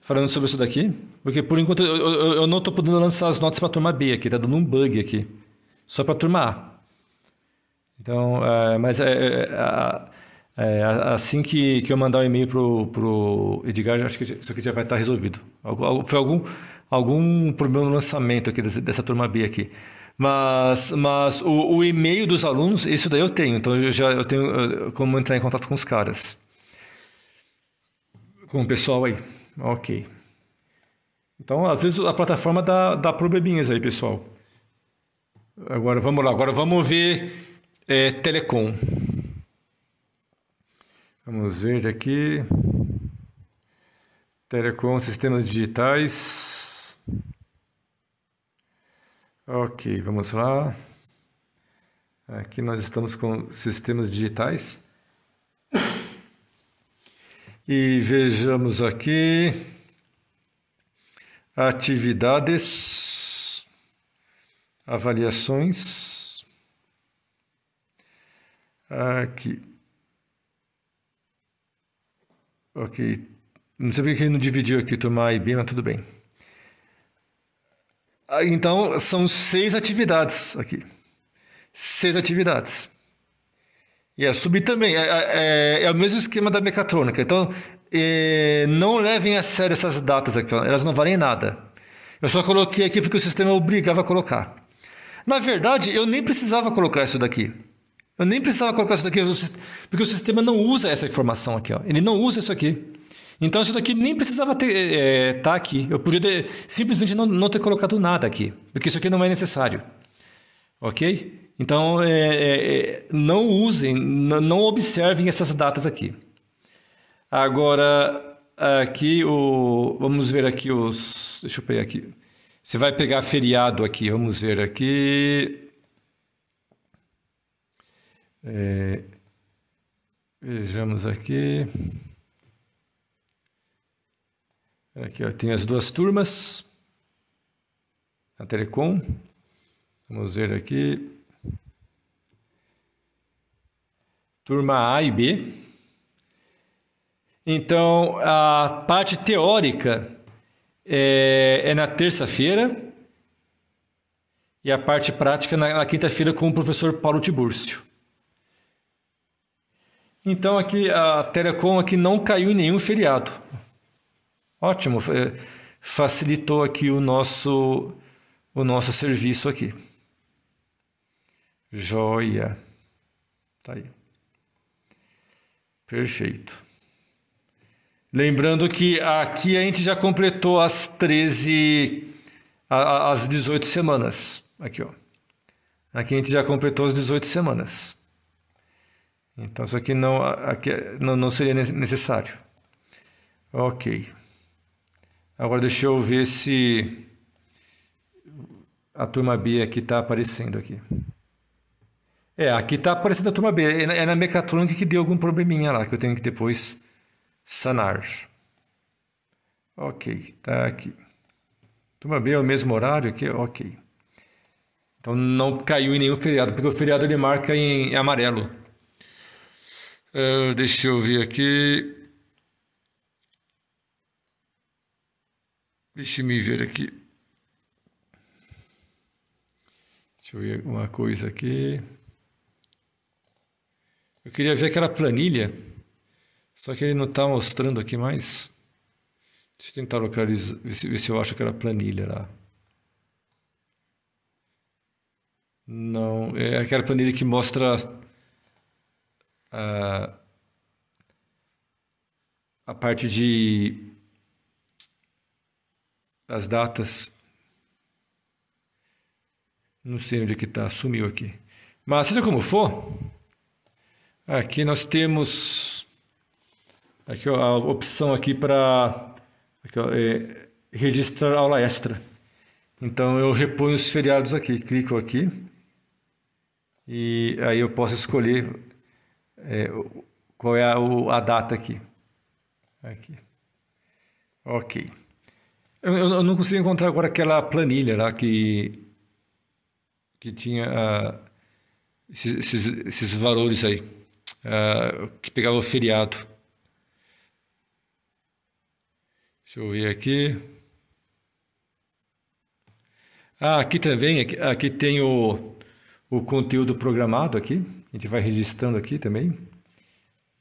falando sobre isso daqui, porque por enquanto eu, eu, eu não estou podendo lançar as notas para a turma B aqui, tá dando um bug aqui, só para a turma A. Então, é, mas é, é, é assim que, que eu mandar o um e-mail pro, pro Edgar, acho que isso aqui já vai estar tá resolvido. foi algum algum problema no lançamento aqui dessa, dessa turma B aqui. Mas, mas o, o, e-mail dos alunos, isso daí eu tenho, então eu já eu tenho como entrar em contato com os caras. Com o pessoal aí. Ok. Então, às vezes a plataforma dá, dá probleminhas aí, pessoal. Agora vamos lá, agora vamos ver é, Telecom. Vamos ver aqui. Telecom, sistemas digitais. Ok, vamos lá. Aqui nós estamos com sistemas digitais. E vejamos aqui atividades, avaliações. Aqui. Ok. Não sei porque ele não dividiu aqui, turma A e B, mas tudo bem. Ah, então, são seis atividades aqui. Seis atividades. E a é subir também. É, é, é, é, o mesmo esquema da mecatrônica. Então, é, não levem a sério essas datas aqui. Elas não valem nada. Eu só coloquei aqui porque o sistema obrigava a colocar. Na verdade, eu nem precisava colocar isso daqui. Eu nem precisava colocar isso daqui, porque o sistema não usa essa informação aqui. Ó. Ele não usa isso aqui. Então isso daqui nem precisava estar é, eh, eh, tá aqui. Eu podia ter, simplesmente não, não ter colocado nada aqui, porque isso aqui não é necessário. Ok? Então é, é, não usem, não observem essas datas aqui. Agora aqui o, vamos ver aqui os, deixa eu pegar aqui. Você vai pegar feriado aqui, vamos ver aqui. É, vejamos aqui. Aqui eu tenho as duas turmas. A Telecom. Vamos ver aqui. Turma A e B. Então, a parte teórica é, é na terça-feira e a parte prática na, na quinta-feira com o professor Paulo Tibúrcio. Então aqui a Telecom aqui não caiu em nenhum feriado. Ótimo, é, facilitou aqui o nosso o nosso serviço aqui. Joia. Tá aí. Perfeito. Lembrando que aqui a gente já completou as 13 as 18 semanas, aqui ó. Aqui a gente já completou as 18 semanas. Então isso aqui não aqui é, não, não seria necessário. OK. Agora deixa eu ver se a turma B aqui está aparecendo aqui. É, aqui está aparecendo a turma B. É na, é na mecatrônica que deu algum probleminha lá que eu tenho que depois sanar. Ok, tá aqui. Turma B é o mesmo horário aqui? Ok. Então não caiu em nenhum feriado, porque o feriado ele marca em amarelo. Uh, deixa eu ver aqui. Deixe-me ver aqui. Deixa eu ver uma coisa aqui. Eu queria ver aquela planilha, só que ele não está mostrando aqui mais. Deixa eu tentar localizar, ver se, ver se eu acho aquela planilha lá. Não, é aquela planilha que mostra a, ah, a parte de as datas. Não sei onde é que está, sumiu aqui. Mas seja como for, aqui nós temos aqui ó, a opção aqui para é, registrar aula extra. Então eu reponho os feriados aqui, clico aqui e aí eu posso escolher é, qual é a, a data aqui. aqui. Ok. Eu, eu não consigo encontrar agora aquela planilha lá que, que tinha uh, esses, esses, valores aí, uh, que pegava o feriado. Deixa eu ver aqui. Ah, aqui também, aqui, aqui tem o, o conteúdo programado aqui. A gente vai registrando aqui também.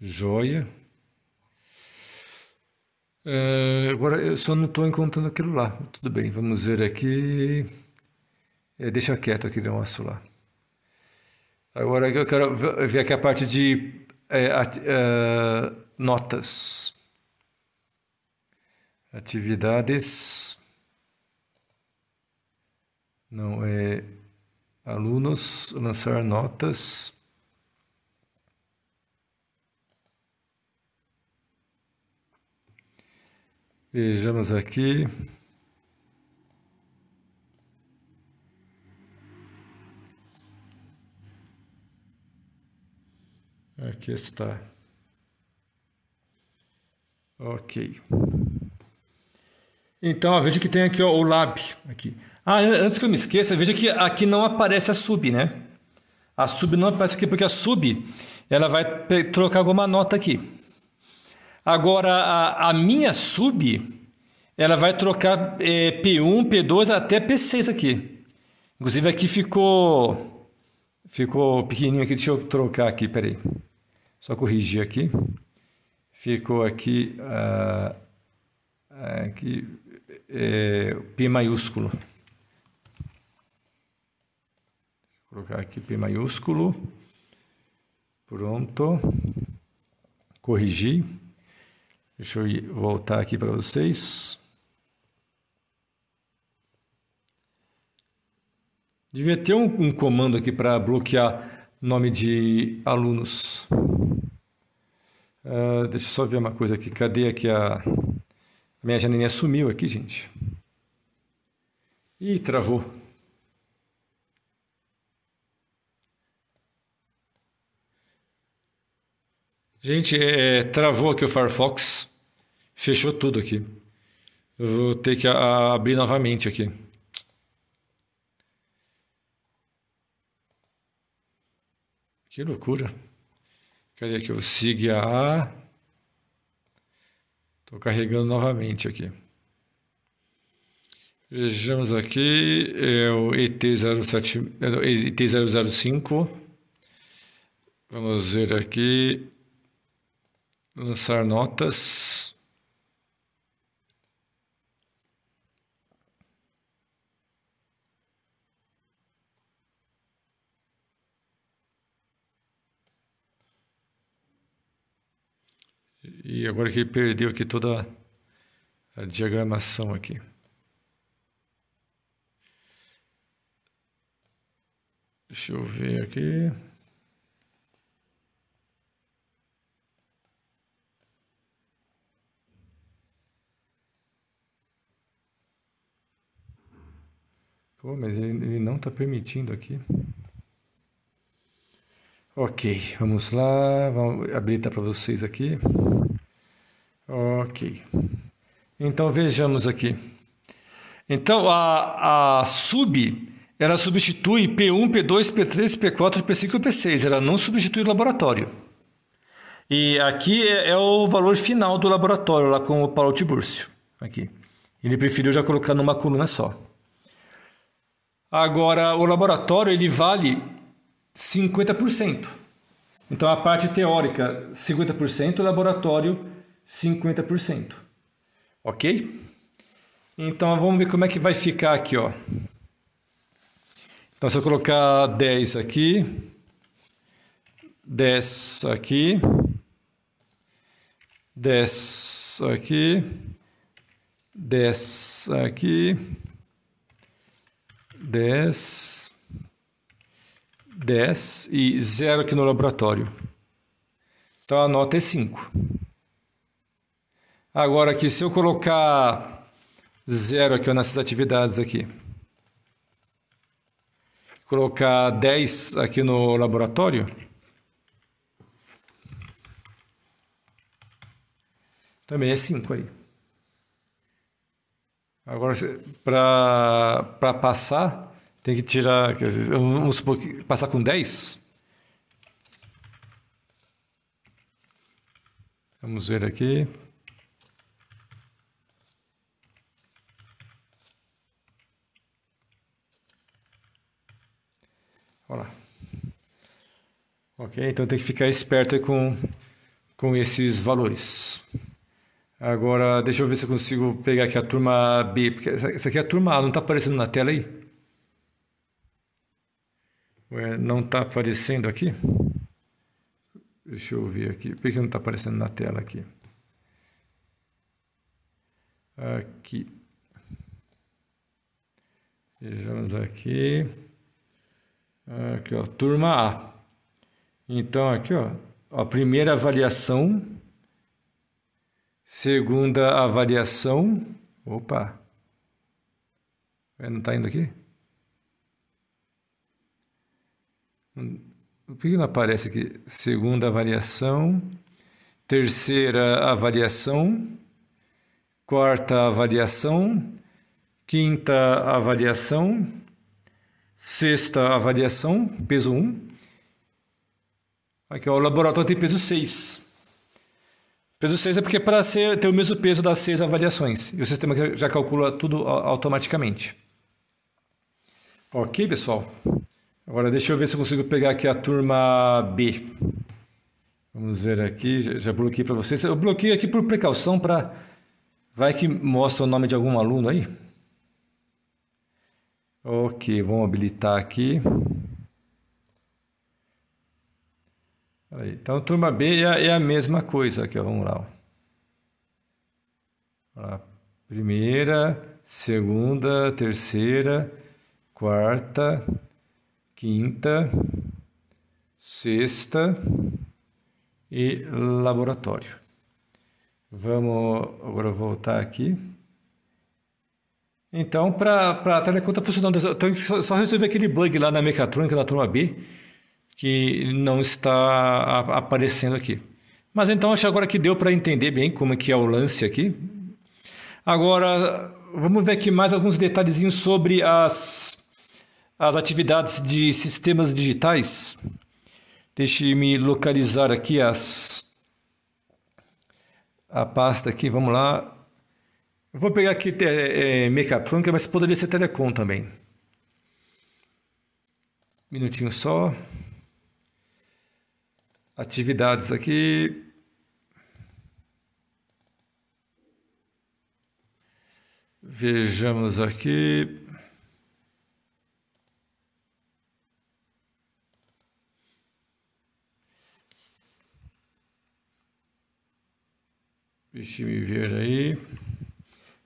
Joia. Eh, agora, eu só não estou encontrando aquilo lá. Tudo bem, vamos ver aqui. É, deixa quieto aquele nosso lá. Agora eu quero ver aqui a parte de é, é, notas. Atividades. Não é. Alunos, lançar notas. Vejamos aqui. Aqui está. Ok. Então, ó, veja que tem aqui ó, o lab. Aqui. Ah, antes que eu me esqueça, veja que aqui não aparece a sub, né? A sub não aparece aqui porque a sub ela vai trocar alguma nota aqui. Agora, a, a minha sub, ela vai trocar é, P1, P2 até P6 aqui. Inclusive aqui ficou ficou pequenininho aqui, deixa eu trocar aqui, peraí. Só corrigir aqui. Ficou aqui, ah, aqui é, P maiúsculo. Vou colocar aqui P maiúsculo. Pronto. Corrigir. Deixa eu voltar aqui para vocês. Devia ter um, um comando aqui para bloquear nome de alunos. Uh, deixa eu só ver uma coisa aqui. Cadê aqui a... a minha janelinha sumiu aqui, gente. Ih, travou. Gente, é, é travou aqui o Firefox. Fechou tudo aqui. Eu vou ter que abrir novamente aqui. Que loucura. Cadê que eu siga A? Estou carregando novamente aqui. Vejamos aqui, é o ET07, é ET005. Vamos ver aqui, lançar notas. E agora que ele perdeu aqui toda a diagramação aqui. Deixa eu ver aqui. Pô, mas ele, ele não está permitindo aqui. Ok, vamos lá. Vamos habilitar tá para vocês aqui. Ok. Então vejamos aqui. Então a, a sub ela substitui P1, P2, P3, P4, P5 e P6. Ela não substitui o laboratório. E aqui é, é o valor final do laboratório, lá com o Paulo Tibúrcio. Aqui. Ele preferiu já colocar numa coluna só. Agora, o laboratório ele vale 50%. Então, a parte teórica, 50%, o laboratório, 50%. Ok? Então vamos ver como é que vai ficar aqui, ó. Então se eu colocar 10 aqui, 10 aqui, 10 aqui, 10 aqui, 10, 10 e 0 aqui no laboratório. Então a nota é 5. Agora aqui, se eu colocar zero aqui ó, nessas atividades aqui, colocar 10 aqui no laboratório, também é 5 aí. Agora, para passar, tem que tirar, vamos supor que passar com 10. Vamos ver aqui. Olha lá. Ok, então tem que ficar esperto com, com esses valores. Agora, deixa eu ver se eu consigo pegar aqui a turma B, porque essa aqui é a turma A, não está aparecendo na tela aí? Ué, não está aparecendo aqui? Deixa eu ver aqui, por que não está aparecendo na tela aqui? Aqui. Vejamos aqui. Aqui, ó, turma A. Então, aqui, ó, a primeira avaliação, segunda avaliação, opa, é, não está indo aqui? Hum, por que não aparece aqui? Segunda avaliação, terceira avaliação, quarta avaliação, quinta avaliação, Sexta avaliação, peso 1. Aqui, ó, o laboratório tem peso 6. Peso 6 é porque é para ter o mesmo peso das seis avaliações. E o sistema já calcula tudo automaticamente. Ok, pessoal? Agora deixa eu ver se eu consigo pegar aqui a turma B. Vamos ver aqui, já, já bloqueei para vocês. Eu bloqueei aqui por precaução para... Vai que mostra o nome de algum aluno aí. Ok, vamos habilitar aqui. Aí, então, turma B é a, é a mesma coisa aqui, ó, vamos lá. Ó. Primeira, segunda, terceira, quarta, quinta, sexta e laboratório. Vamos agora voltar aqui. Então, para a Telecom conta funcionando. Então, só, só resolver aquele bug lá na mecatrônica, na turma B, que não está aparecendo aqui. Mas então, acho agora que deu para entender bem como é que é o lance aqui. Agora, vamos ver aqui mais alguns detalhezinhos sobre as, as atividades de sistemas digitais. Deixe-me localizar aqui as a pasta aqui, vamos lá. Eu vou pegar aqui é, é, mecatrônica, mas poderia ser telecom também. Minutinho só. Atividades aqui. Vejamos aqui. Deixa me ver aí.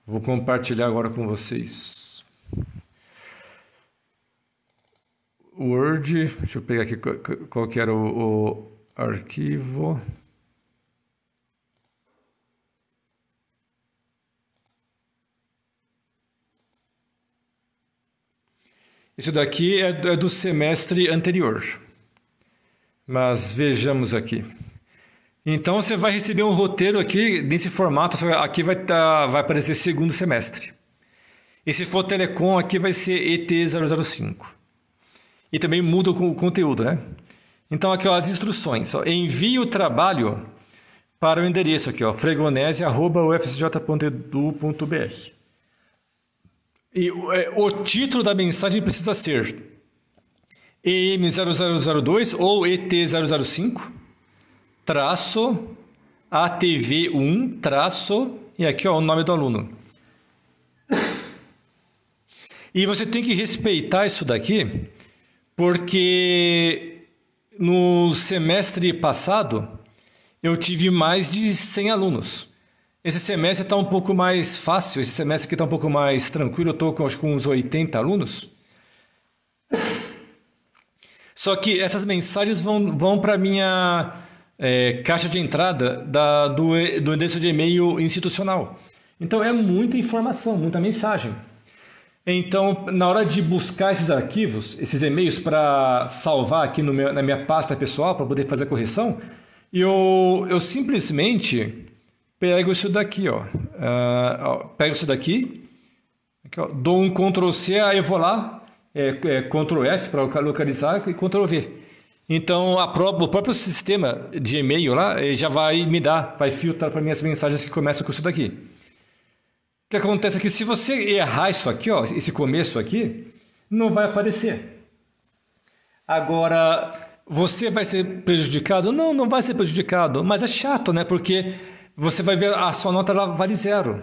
Vou compartilhar agora com vocês. Word, deixa eu pegar aqui qual que era o, o arquivo. Isso daqui é do é semestre anterior. Mas vejamos aqui. Então você vai receber um roteiro aqui nesse formato, aqui vai, tá, vai aparecer segundo semestre. E se for telecom, aqui vai ser ET005. E também muda o conteúdo, né? Então aqui ó, as instruções. Ó. Envie o trabalho para o endereço aqui, ó, fregonese.ufsj.edu.br. E o, é, o título da mensagem precisa ser EM0002 ou ET005 traço ATV1, traço, e aqui ó, o nome do aluno. E você tem que respeitar isso daqui, porque no semestre passado eu tive mais de 100 alunos. Esse semestre está um pouco mais fácil, esse semestre aqui está um pouco mais tranquilo, eu estou com, com uns 80 alunos. Só que essas mensagens vão, vão para minha é, caixa de entrada da, do, do endereço de e-mail institucional. Então é muita informação, muita mensagem. Então, na hora de buscar esses arquivos, esses e-mails para salvar aqui meu, na minha pasta pessoal para poder fazer a correção, eu, eu simplesmente pego isso daqui, ó. Uh, ó pego isso daqui, aqui, ó, dou um Ctrl C, aí eu vou lá, é, é Ctrl F para localizar e Ctrl V. Então, o próprio sistema de e-mail lá eh, já vai me dar, vai filtrar para mim as mensagens que começam com isso daqui. O que acontece é que se você errar isso aqui, ó, esse começo aqui, não vai aparecer. Agora, você vai ser prejudicado? Não, não vai ser prejudicado, mas é chato, né? Porque você vai ver a sua nota lá vale zero.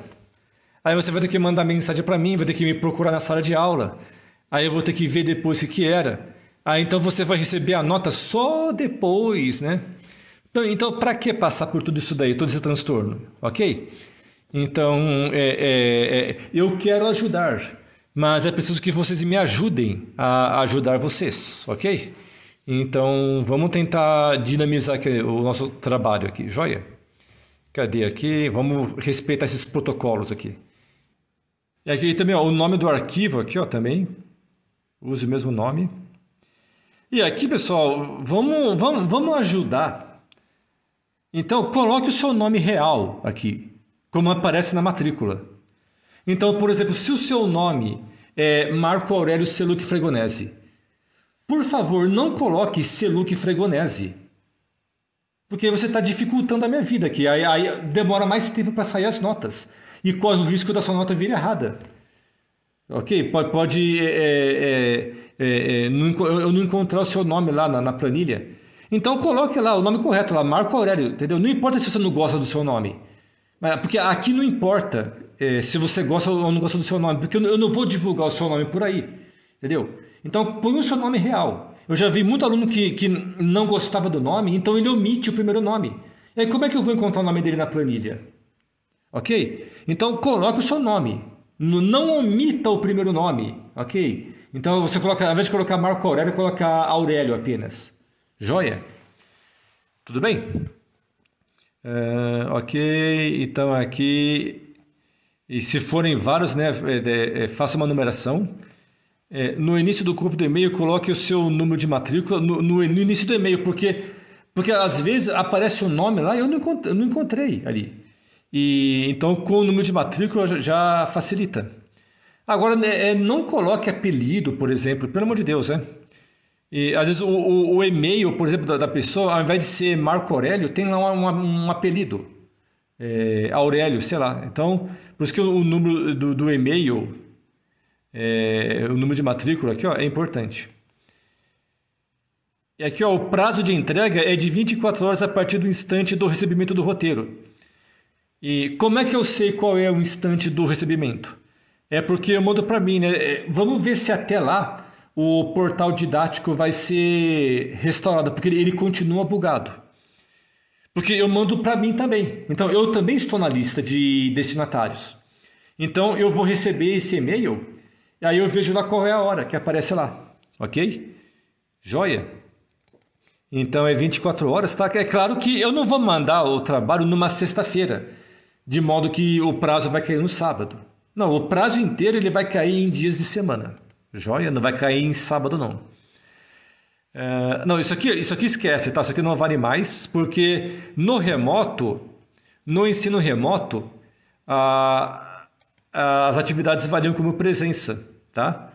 Aí você vai ter que mandar mensagem para mim, vai ter que me procurar na sala de aula. Aí eu vou ter que ver depois o que era. Ah, então você vai receber a nota só depois, né? Então, então para que passar por tudo isso daí, todo esse transtorno, ok? Então, é, é, é, eu quero ajudar, mas é preciso que vocês me ajudem a ajudar vocês, ok? Então, vamos tentar dinamizar o nosso trabalho aqui, joia? Cadê aqui? Vamos respeitar esses protocolos aqui. E aqui também, ó, o nome do arquivo aqui, ó, também. Use o mesmo nome. E aqui, pessoal, vamos, vamos, vamos ajudar. Então, coloque o seu nome real aqui, como aparece na matrícula. Então, por exemplo, se o seu nome é Marco Aurélio Seluc Fregonese, por favor, não coloque Seluc Fregonese. Porque você está dificultando a minha vida aqui. Aí, aí demora mais tempo para sair as notas. E corre o risco da sua nota vir errada. Ok? Pode, pode é, é, é é, é, não, eu não encontrar o seu nome lá na, na, planilha. Então coloque lá o nome correto, lá, Marco Aurélio, entendeu? Não importa se você não gosta do seu nome. Porque aqui não importa é, se você gosta ou não gosta do seu nome, porque eu não vou divulgar o seu nome por aí, entendeu? Então põe o seu nome real. Eu já vi muito aluno que, que não gostava do nome, então ele omite o primeiro nome. E aí como é que eu vou encontrar o nome dele na planilha? Ok? Então coloque o seu nome. Não omita o primeiro nome, ok? Então você coloca, ao invés de colocar Marco Aurélio, coloca Aurélio apenas. Joia? Tudo bem? Uh, ok, então aqui. E se forem vários, né, eh, eh, faça uma numeração. É, no início do corpo do e-mail, coloque o seu número de matrícula no, no, no início do e-mail, porque, porque às vezes aparece o um nome lá e eu não, encontrei, eu não encontrei ali. E, então, com o número de matrícula já, já facilita. Agora, né, é, não coloque apelido, por exemplo, pelo amor de Deus, né? E, às vezes o, o, o e-mail, por exemplo, da, da, pessoa, ao invés de ser Marco Aurélio, tem lá um, um, um apelido. É, Aurélio, sei lá. Então, por isso que o, o número do, do e-mail, é, o número de matrícula aqui ó, é importante. E aqui ó, o prazo de entrega é de 24 horas a partir do instante do recebimento do roteiro. E como é que eu sei qual é o instante do recebimento? É porque eu mando para mim, né? É, vamos ver se até lá o portal didático vai ser restaurado, porque ele continua bugado. Porque eu mando para mim também. Então eu também estou na lista de destinatários. Então eu vou receber esse e-mail e aí eu vejo lá qual é a hora que aparece lá, ok? Joia? Então é 24 horas, tá? É claro que eu não vou mandar o trabalho numa sexta-feira, de modo que o prazo vai cair no sábado. Não, o prazo inteiro ele vai cair em dias de semana. Joia? Não vai cair em sábado, não. É, não, isso aqui, isso aqui esquece, tá? Isso aqui não vale mais, porque no remoto, no ensino remoto, a, as atividades valiam como presença, tá?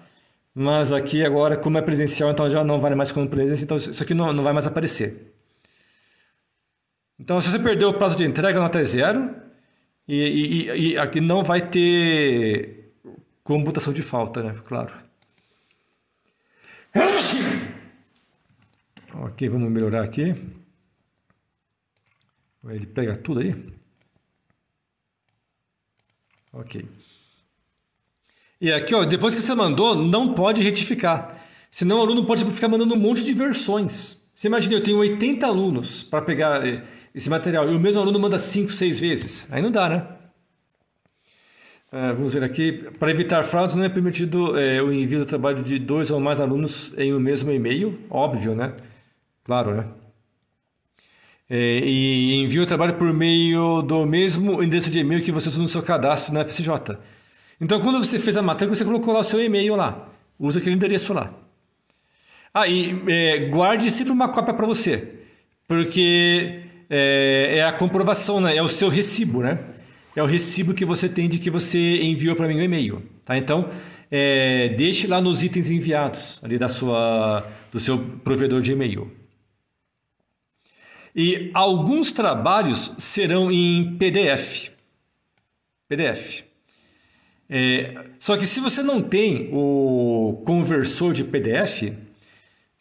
Mas aqui agora, como é presencial, então já não vale mais como presença, então isso aqui não, não vai mais aparecer. Então, se você perdeu o prazo de entrega, nota é zero. E, e, e aqui não vai ter computação de falta, né? Claro. ok, vamos melhorar aqui. Ele pega tudo aí. Ok. E aqui, ó, depois que você mandou, não pode retificar. Senão o aluno pode ficar mandando um monte de versões. Você imagina, eu tenho 80 alunos para pegar eh, esse material e o mesmo aluno manda 5, 6 vezes. Aí não dá, né? É, vamos ver aqui. Para evitar fraudes, não é permitido é, o envio do trabalho de dois ou mais alunos em o um mesmo e-mail. Óbvio, né? Claro, né? É, e envia o trabalho por meio do mesmo endereço de e-mail que você usa no seu cadastro na FCJ. Então, quando você fez a matrícula, você colocou lá o seu e-mail lá. Usa aquele endereço lá. Aí, ah, é, guarde sempre uma cópia para você. Porque é, é a comprovação, né? É o seu recibo, né? É o recibo que você tem de que você enviou para mim o e-mail, tá? Então, é, deixe lá nos itens enviados ali da sua, do seu provedor de e-mail. E alguns trabalhos serão em PDF. PDF. É, só que se você não tem o conversor de PDF,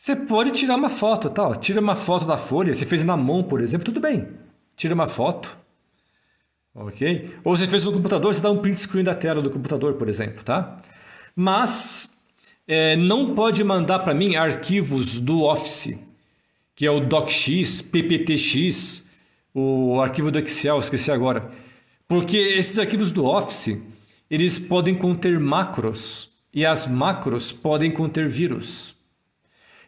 você pode tirar uma foto, tal. Tá? Tira uma foto da folha, você fez na mão, por exemplo, tudo bem. Tira uma foto. OK? Ou você fez no computador, você dá um print screen da tela do computador, por exemplo, tá? Mas é, não pode mandar para mim arquivos do Office, que é o docx, pptx, o arquivo do Excel, esqueci agora. Porque esses arquivos do Office, eles podem conter macros e as macros podem conter vírus.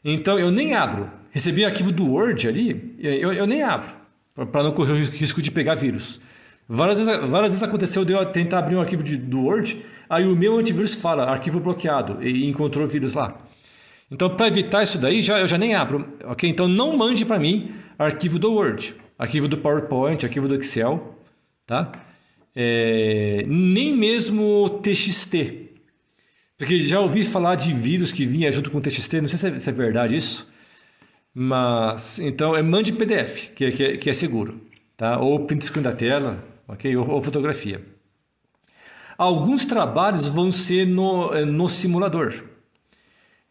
Então eu nem abro. Recebi arquivo do Word ali, eu, eu nem abro, para não correr o risco de pegar vírus. Várias vezes, várias vezes aconteceu de eu tentar abrir um arquivo de, do Word, aí o meu antivírus fala arquivo bloqueado e encontrou vírus lá. Então, para evitar isso daí, já, eu já nem abro, ok? Então, não mande para mim arquivo do Word, arquivo do PowerPoint, arquivo do Excel, tá? É, nem mesmo TXT, porque já ouvi falar de vírus que vinha junto com o TXT, não sei se é, se é verdade isso. Mas, então, é mande PDF, que, é, que, é, que é seguro. Tá? Ou print screen da tela, ok? Ou, ou fotografia. Alguns trabalhos vão ser no, eh, no simulador.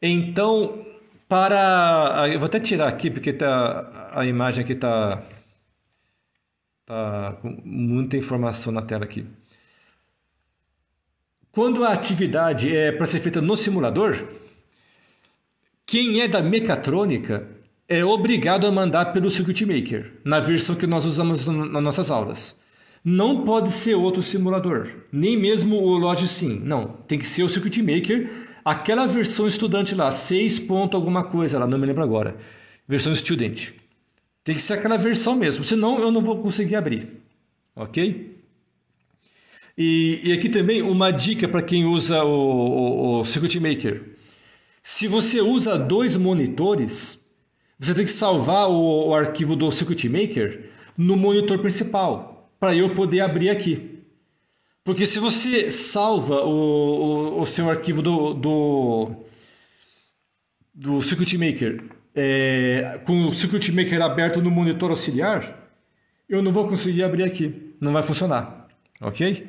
Então, para... Eu vou até tirar aqui, porque tá, a imagem aqui está tá com muita informação na tela aqui. Quando a atividade é para ser feita no simulador, quem é da mecatrônica é obrigado a mandar pelo Circuit Maker, na versão que nós usamos nas nossas aulas. Não pode ser outro simulador, nem mesmo o Sim. Não, tem que ser o Circuit Maker, aquela versão estudante lá, 6 ponto alguma coisa lá, não me lembro agora. Versão student. Tem que ser aquela versão mesmo, senão eu não vou conseguir abrir. OK? E, e aqui também uma dica para quem usa o, o, o Circuit Maker. Se você usa dois monitores, você tem que salvar o, o arquivo do Circuit Maker no monitor principal, para eu poder abrir aqui. Porque se você salva o, o, o seu arquivo do, do, do Circuit Maker é, com o Circuit Maker aberto no monitor auxiliar, eu não vou conseguir abrir aqui. Não vai funcionar. Ok?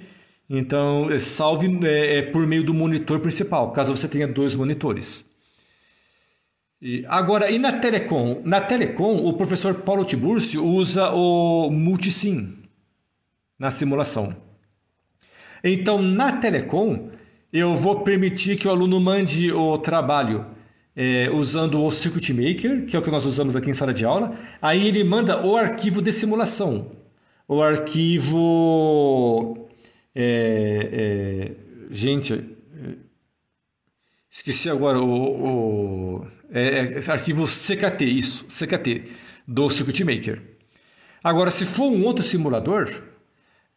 Então, é salve é, é por meio do monitor principal, caso você tenha dois monitores. E agora, e na Telecom? Na Telecom, o professor Paulo Tiburcio usa o Multisim na simulação. Então, na Telecom, eu vou permitir que o aluno mande o trabalho é, usando o Circuit Maker, que é o que nós usamos aqui em sala de aula. Aí ele manda o arquivo de simulação, o arquivo é, é, gente, é, esqueci agora o, o é, é arquivo CKT, isso, CKT, do Circuit Maker. Agora, se for um outro simulador,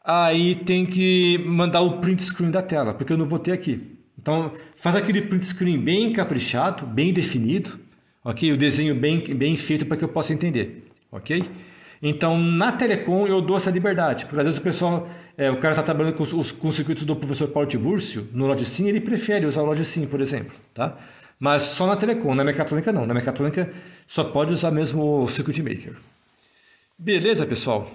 aí tem que mandar o print screen da tela, porque eu não vou ter aqui. Então, faz aquele print screen bem caprichado, bem definido, ok? O desenho bem, bem feito para que eu possa entender, ok? Então, na Telecom, eu dou essa liberdade. Porque às vezes o pessoal, é, o cara está trabalhando com os, com os circuitos do professor Paulo Tibúrcio, no Logicin, ele prefere usar o Logicin, por exemplo. Tá? Mas só na Telecom, na mecatrônica não. Na mecatrônica só pode usar mesmo o Circuit Maker. Beleza, pessoal?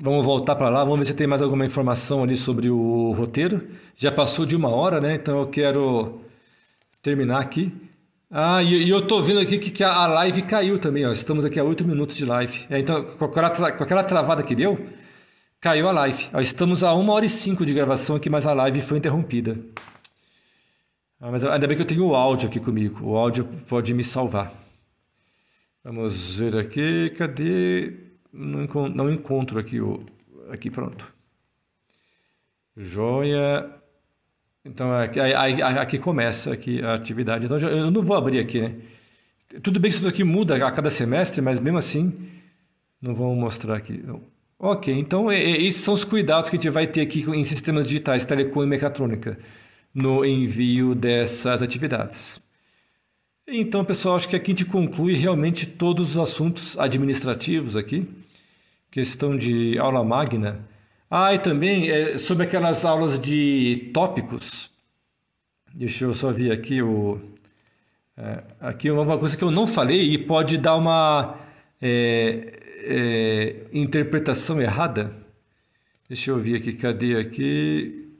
Vamos voltar para lá, vamos ver se tem mais alguma informação ali sobre o roteiro. Já passou de uma hora, né? Então eu quero terminar aqui. Ah, e, e, eu tô vendo aqui que, que a live caiu também, ó. Estamos aqui a 8 minutos de live. É, então, com aquela, com aquela, travada que deu, caiu a live. Ó, estamos a 1 hora e 5 de gravação aqui, mas a live foi interrompida. Ah, mas ainda bem que eu tenho o áudio aqui comigo. O áudio pode me salvar. Vamos ver aqui. Cadê? Não, encontro, não encontro aqui o. Aqui, pronto. Joia. Então aqui, é aqui começa aqui a atividade. Então eu não vou abrir aqui, né? Tudo bem que isso aqui muda a cada semestre, mas mesmo assim não vamos mostrar aqui. Então, ok, então esses são os cuidados que a gente vai ter aqui em sistemas digitais, telecom e mecatrônica, no envio dessas atividades. Então, pessoal, acho que aqui a gente conclui realmente todos os assuntos administrativos aqui. Questão de aula magna. Ah, e também é, sobre aquelas aulas de tópicos. Deixa eu só ver aqui o. É, aqui é uma coisa que eu não falei e pode dar uma é, é, interpretação errada. Deixa eu ver aqui, cadê aqui?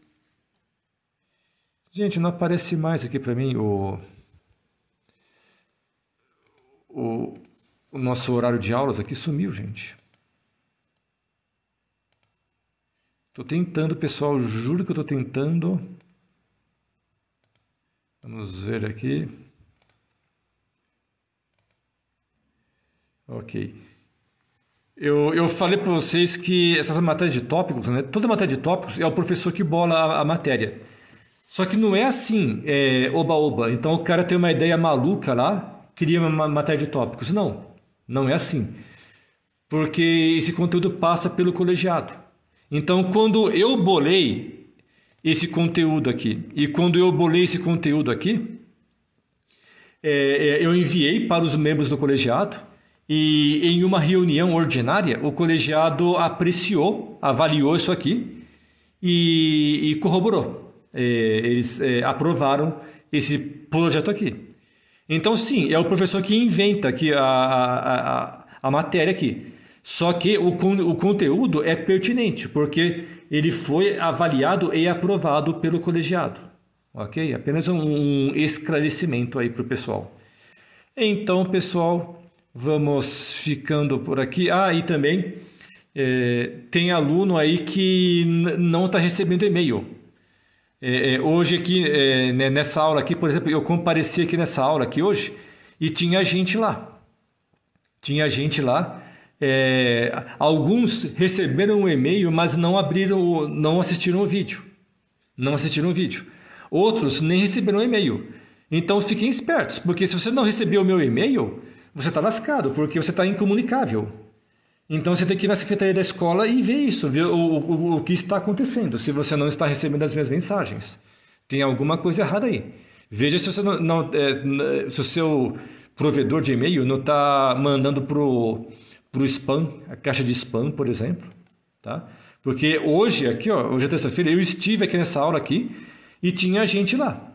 Gente, não aparece mais aqui para mim o, o, o nosso horário de aulas aqui sumiu, gente. Tô tentando, pessoal, juro que eu tô tentando. Vamos ver aqui. Ok. Eu, eu falei para vocês que essas matérias de tópicos, né? toda matéria de tópicos é o professor que bola a, a matéria. Só que não é assim, é, oba-oba. É, então o cara tem uma ideia maluca lá, cria uma matéria de tópicos. Não, não é assim. Porque esse conteúdo passa pelo colegiado. Então, quando eu bolei esse conteúdo aqui, e quando eu bolei esse conteúdo aqui, é, é, eu enviei para os membros do colegiado, e em uma reunião ordinária, o colegiado apreciou, avaliou isso aqui e, e corroborou. É, eles é, aprovaram esse projeto aqui. Então, sim, é o professor que inventa aqui a, a, a, a matéria aqui. Só que o, o conteúdo é pertinente, porque ele foi avaliado e aprovado pelo colegiado. Ok? Apenas um, um esclarecimento aí para o pessoal. Então, pessoal, vamos ficando por aqui. Ah, e também é, tem aluno aí que não está recebendo e-mail. É, é, hoje aqui, é, né, nessa aula aqui, por exemplo, eu compareci aqui nessa aula aqui hoje e tinha gente lá. Tinha gente lá é, alguns receberam o um e-mail, mas não abriram, não assistiram o vídeo. Não assistiram o vídeo. Outros nem receberam o um e-mail. Então fiquem espertos, porque se você não recebeu o meu e-mail, você está lascado, porque você está incomunicável. Então você tem que ir na secretaria da escola e ver isso, ver o, o, o que está acontecendo, se você não está recebendo as minhas mensagens. Tem alguma coisa errada aí. Veja se, você não, não é, se o seu provedor de e-mail não está mandando para o para o spam, a caixa de spam, por exemplo, tá? Porque hoje aqui, ó, hoje é terça-feira, eu estive aqui nessa aula aqui e tinha gente lá.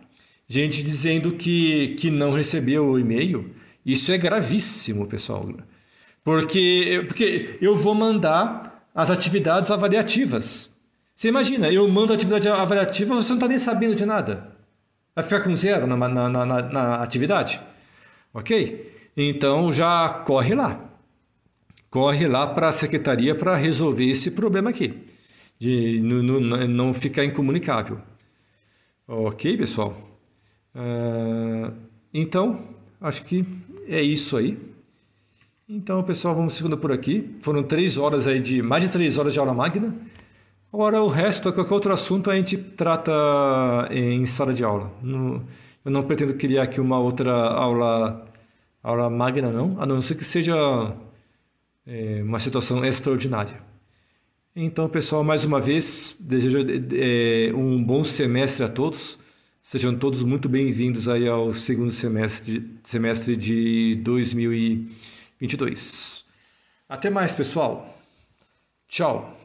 Gente dizendo que, que não recebeu o e-mail. Isso é gravíssimo, pessoal. Porque, porque eu vou mandar as atividades avaliativas. Você imagina, eu mando a atividade avaliativa, você não está nem sabendo de nada. Vai ficar com zero na, na, na, na atividade? Ok? Então já corre lá corre lá para a secretaria para resolver esse problema aqui, de não ficar incomunicável. Ok, pessoal? Uh, então, acho que é isso aí. Então, pessoal, vamos seguindo por aqui. Foram três horas aí de mais de três horas de aula magna. Agora o resto, qualquer outro assunto, a gente trata em sala de aula. No, eu não pretendo criar aqui uma outra aula aula magna, não. A não ser que seja é uma situação extraordinária. Então, pessoal, mais uma vez, desejo é, um bom semestre a todos. Sejam todos muito bem-vindos aí ao segundo semestre, semestre de 2022. Até mais, pessoal. Tchau.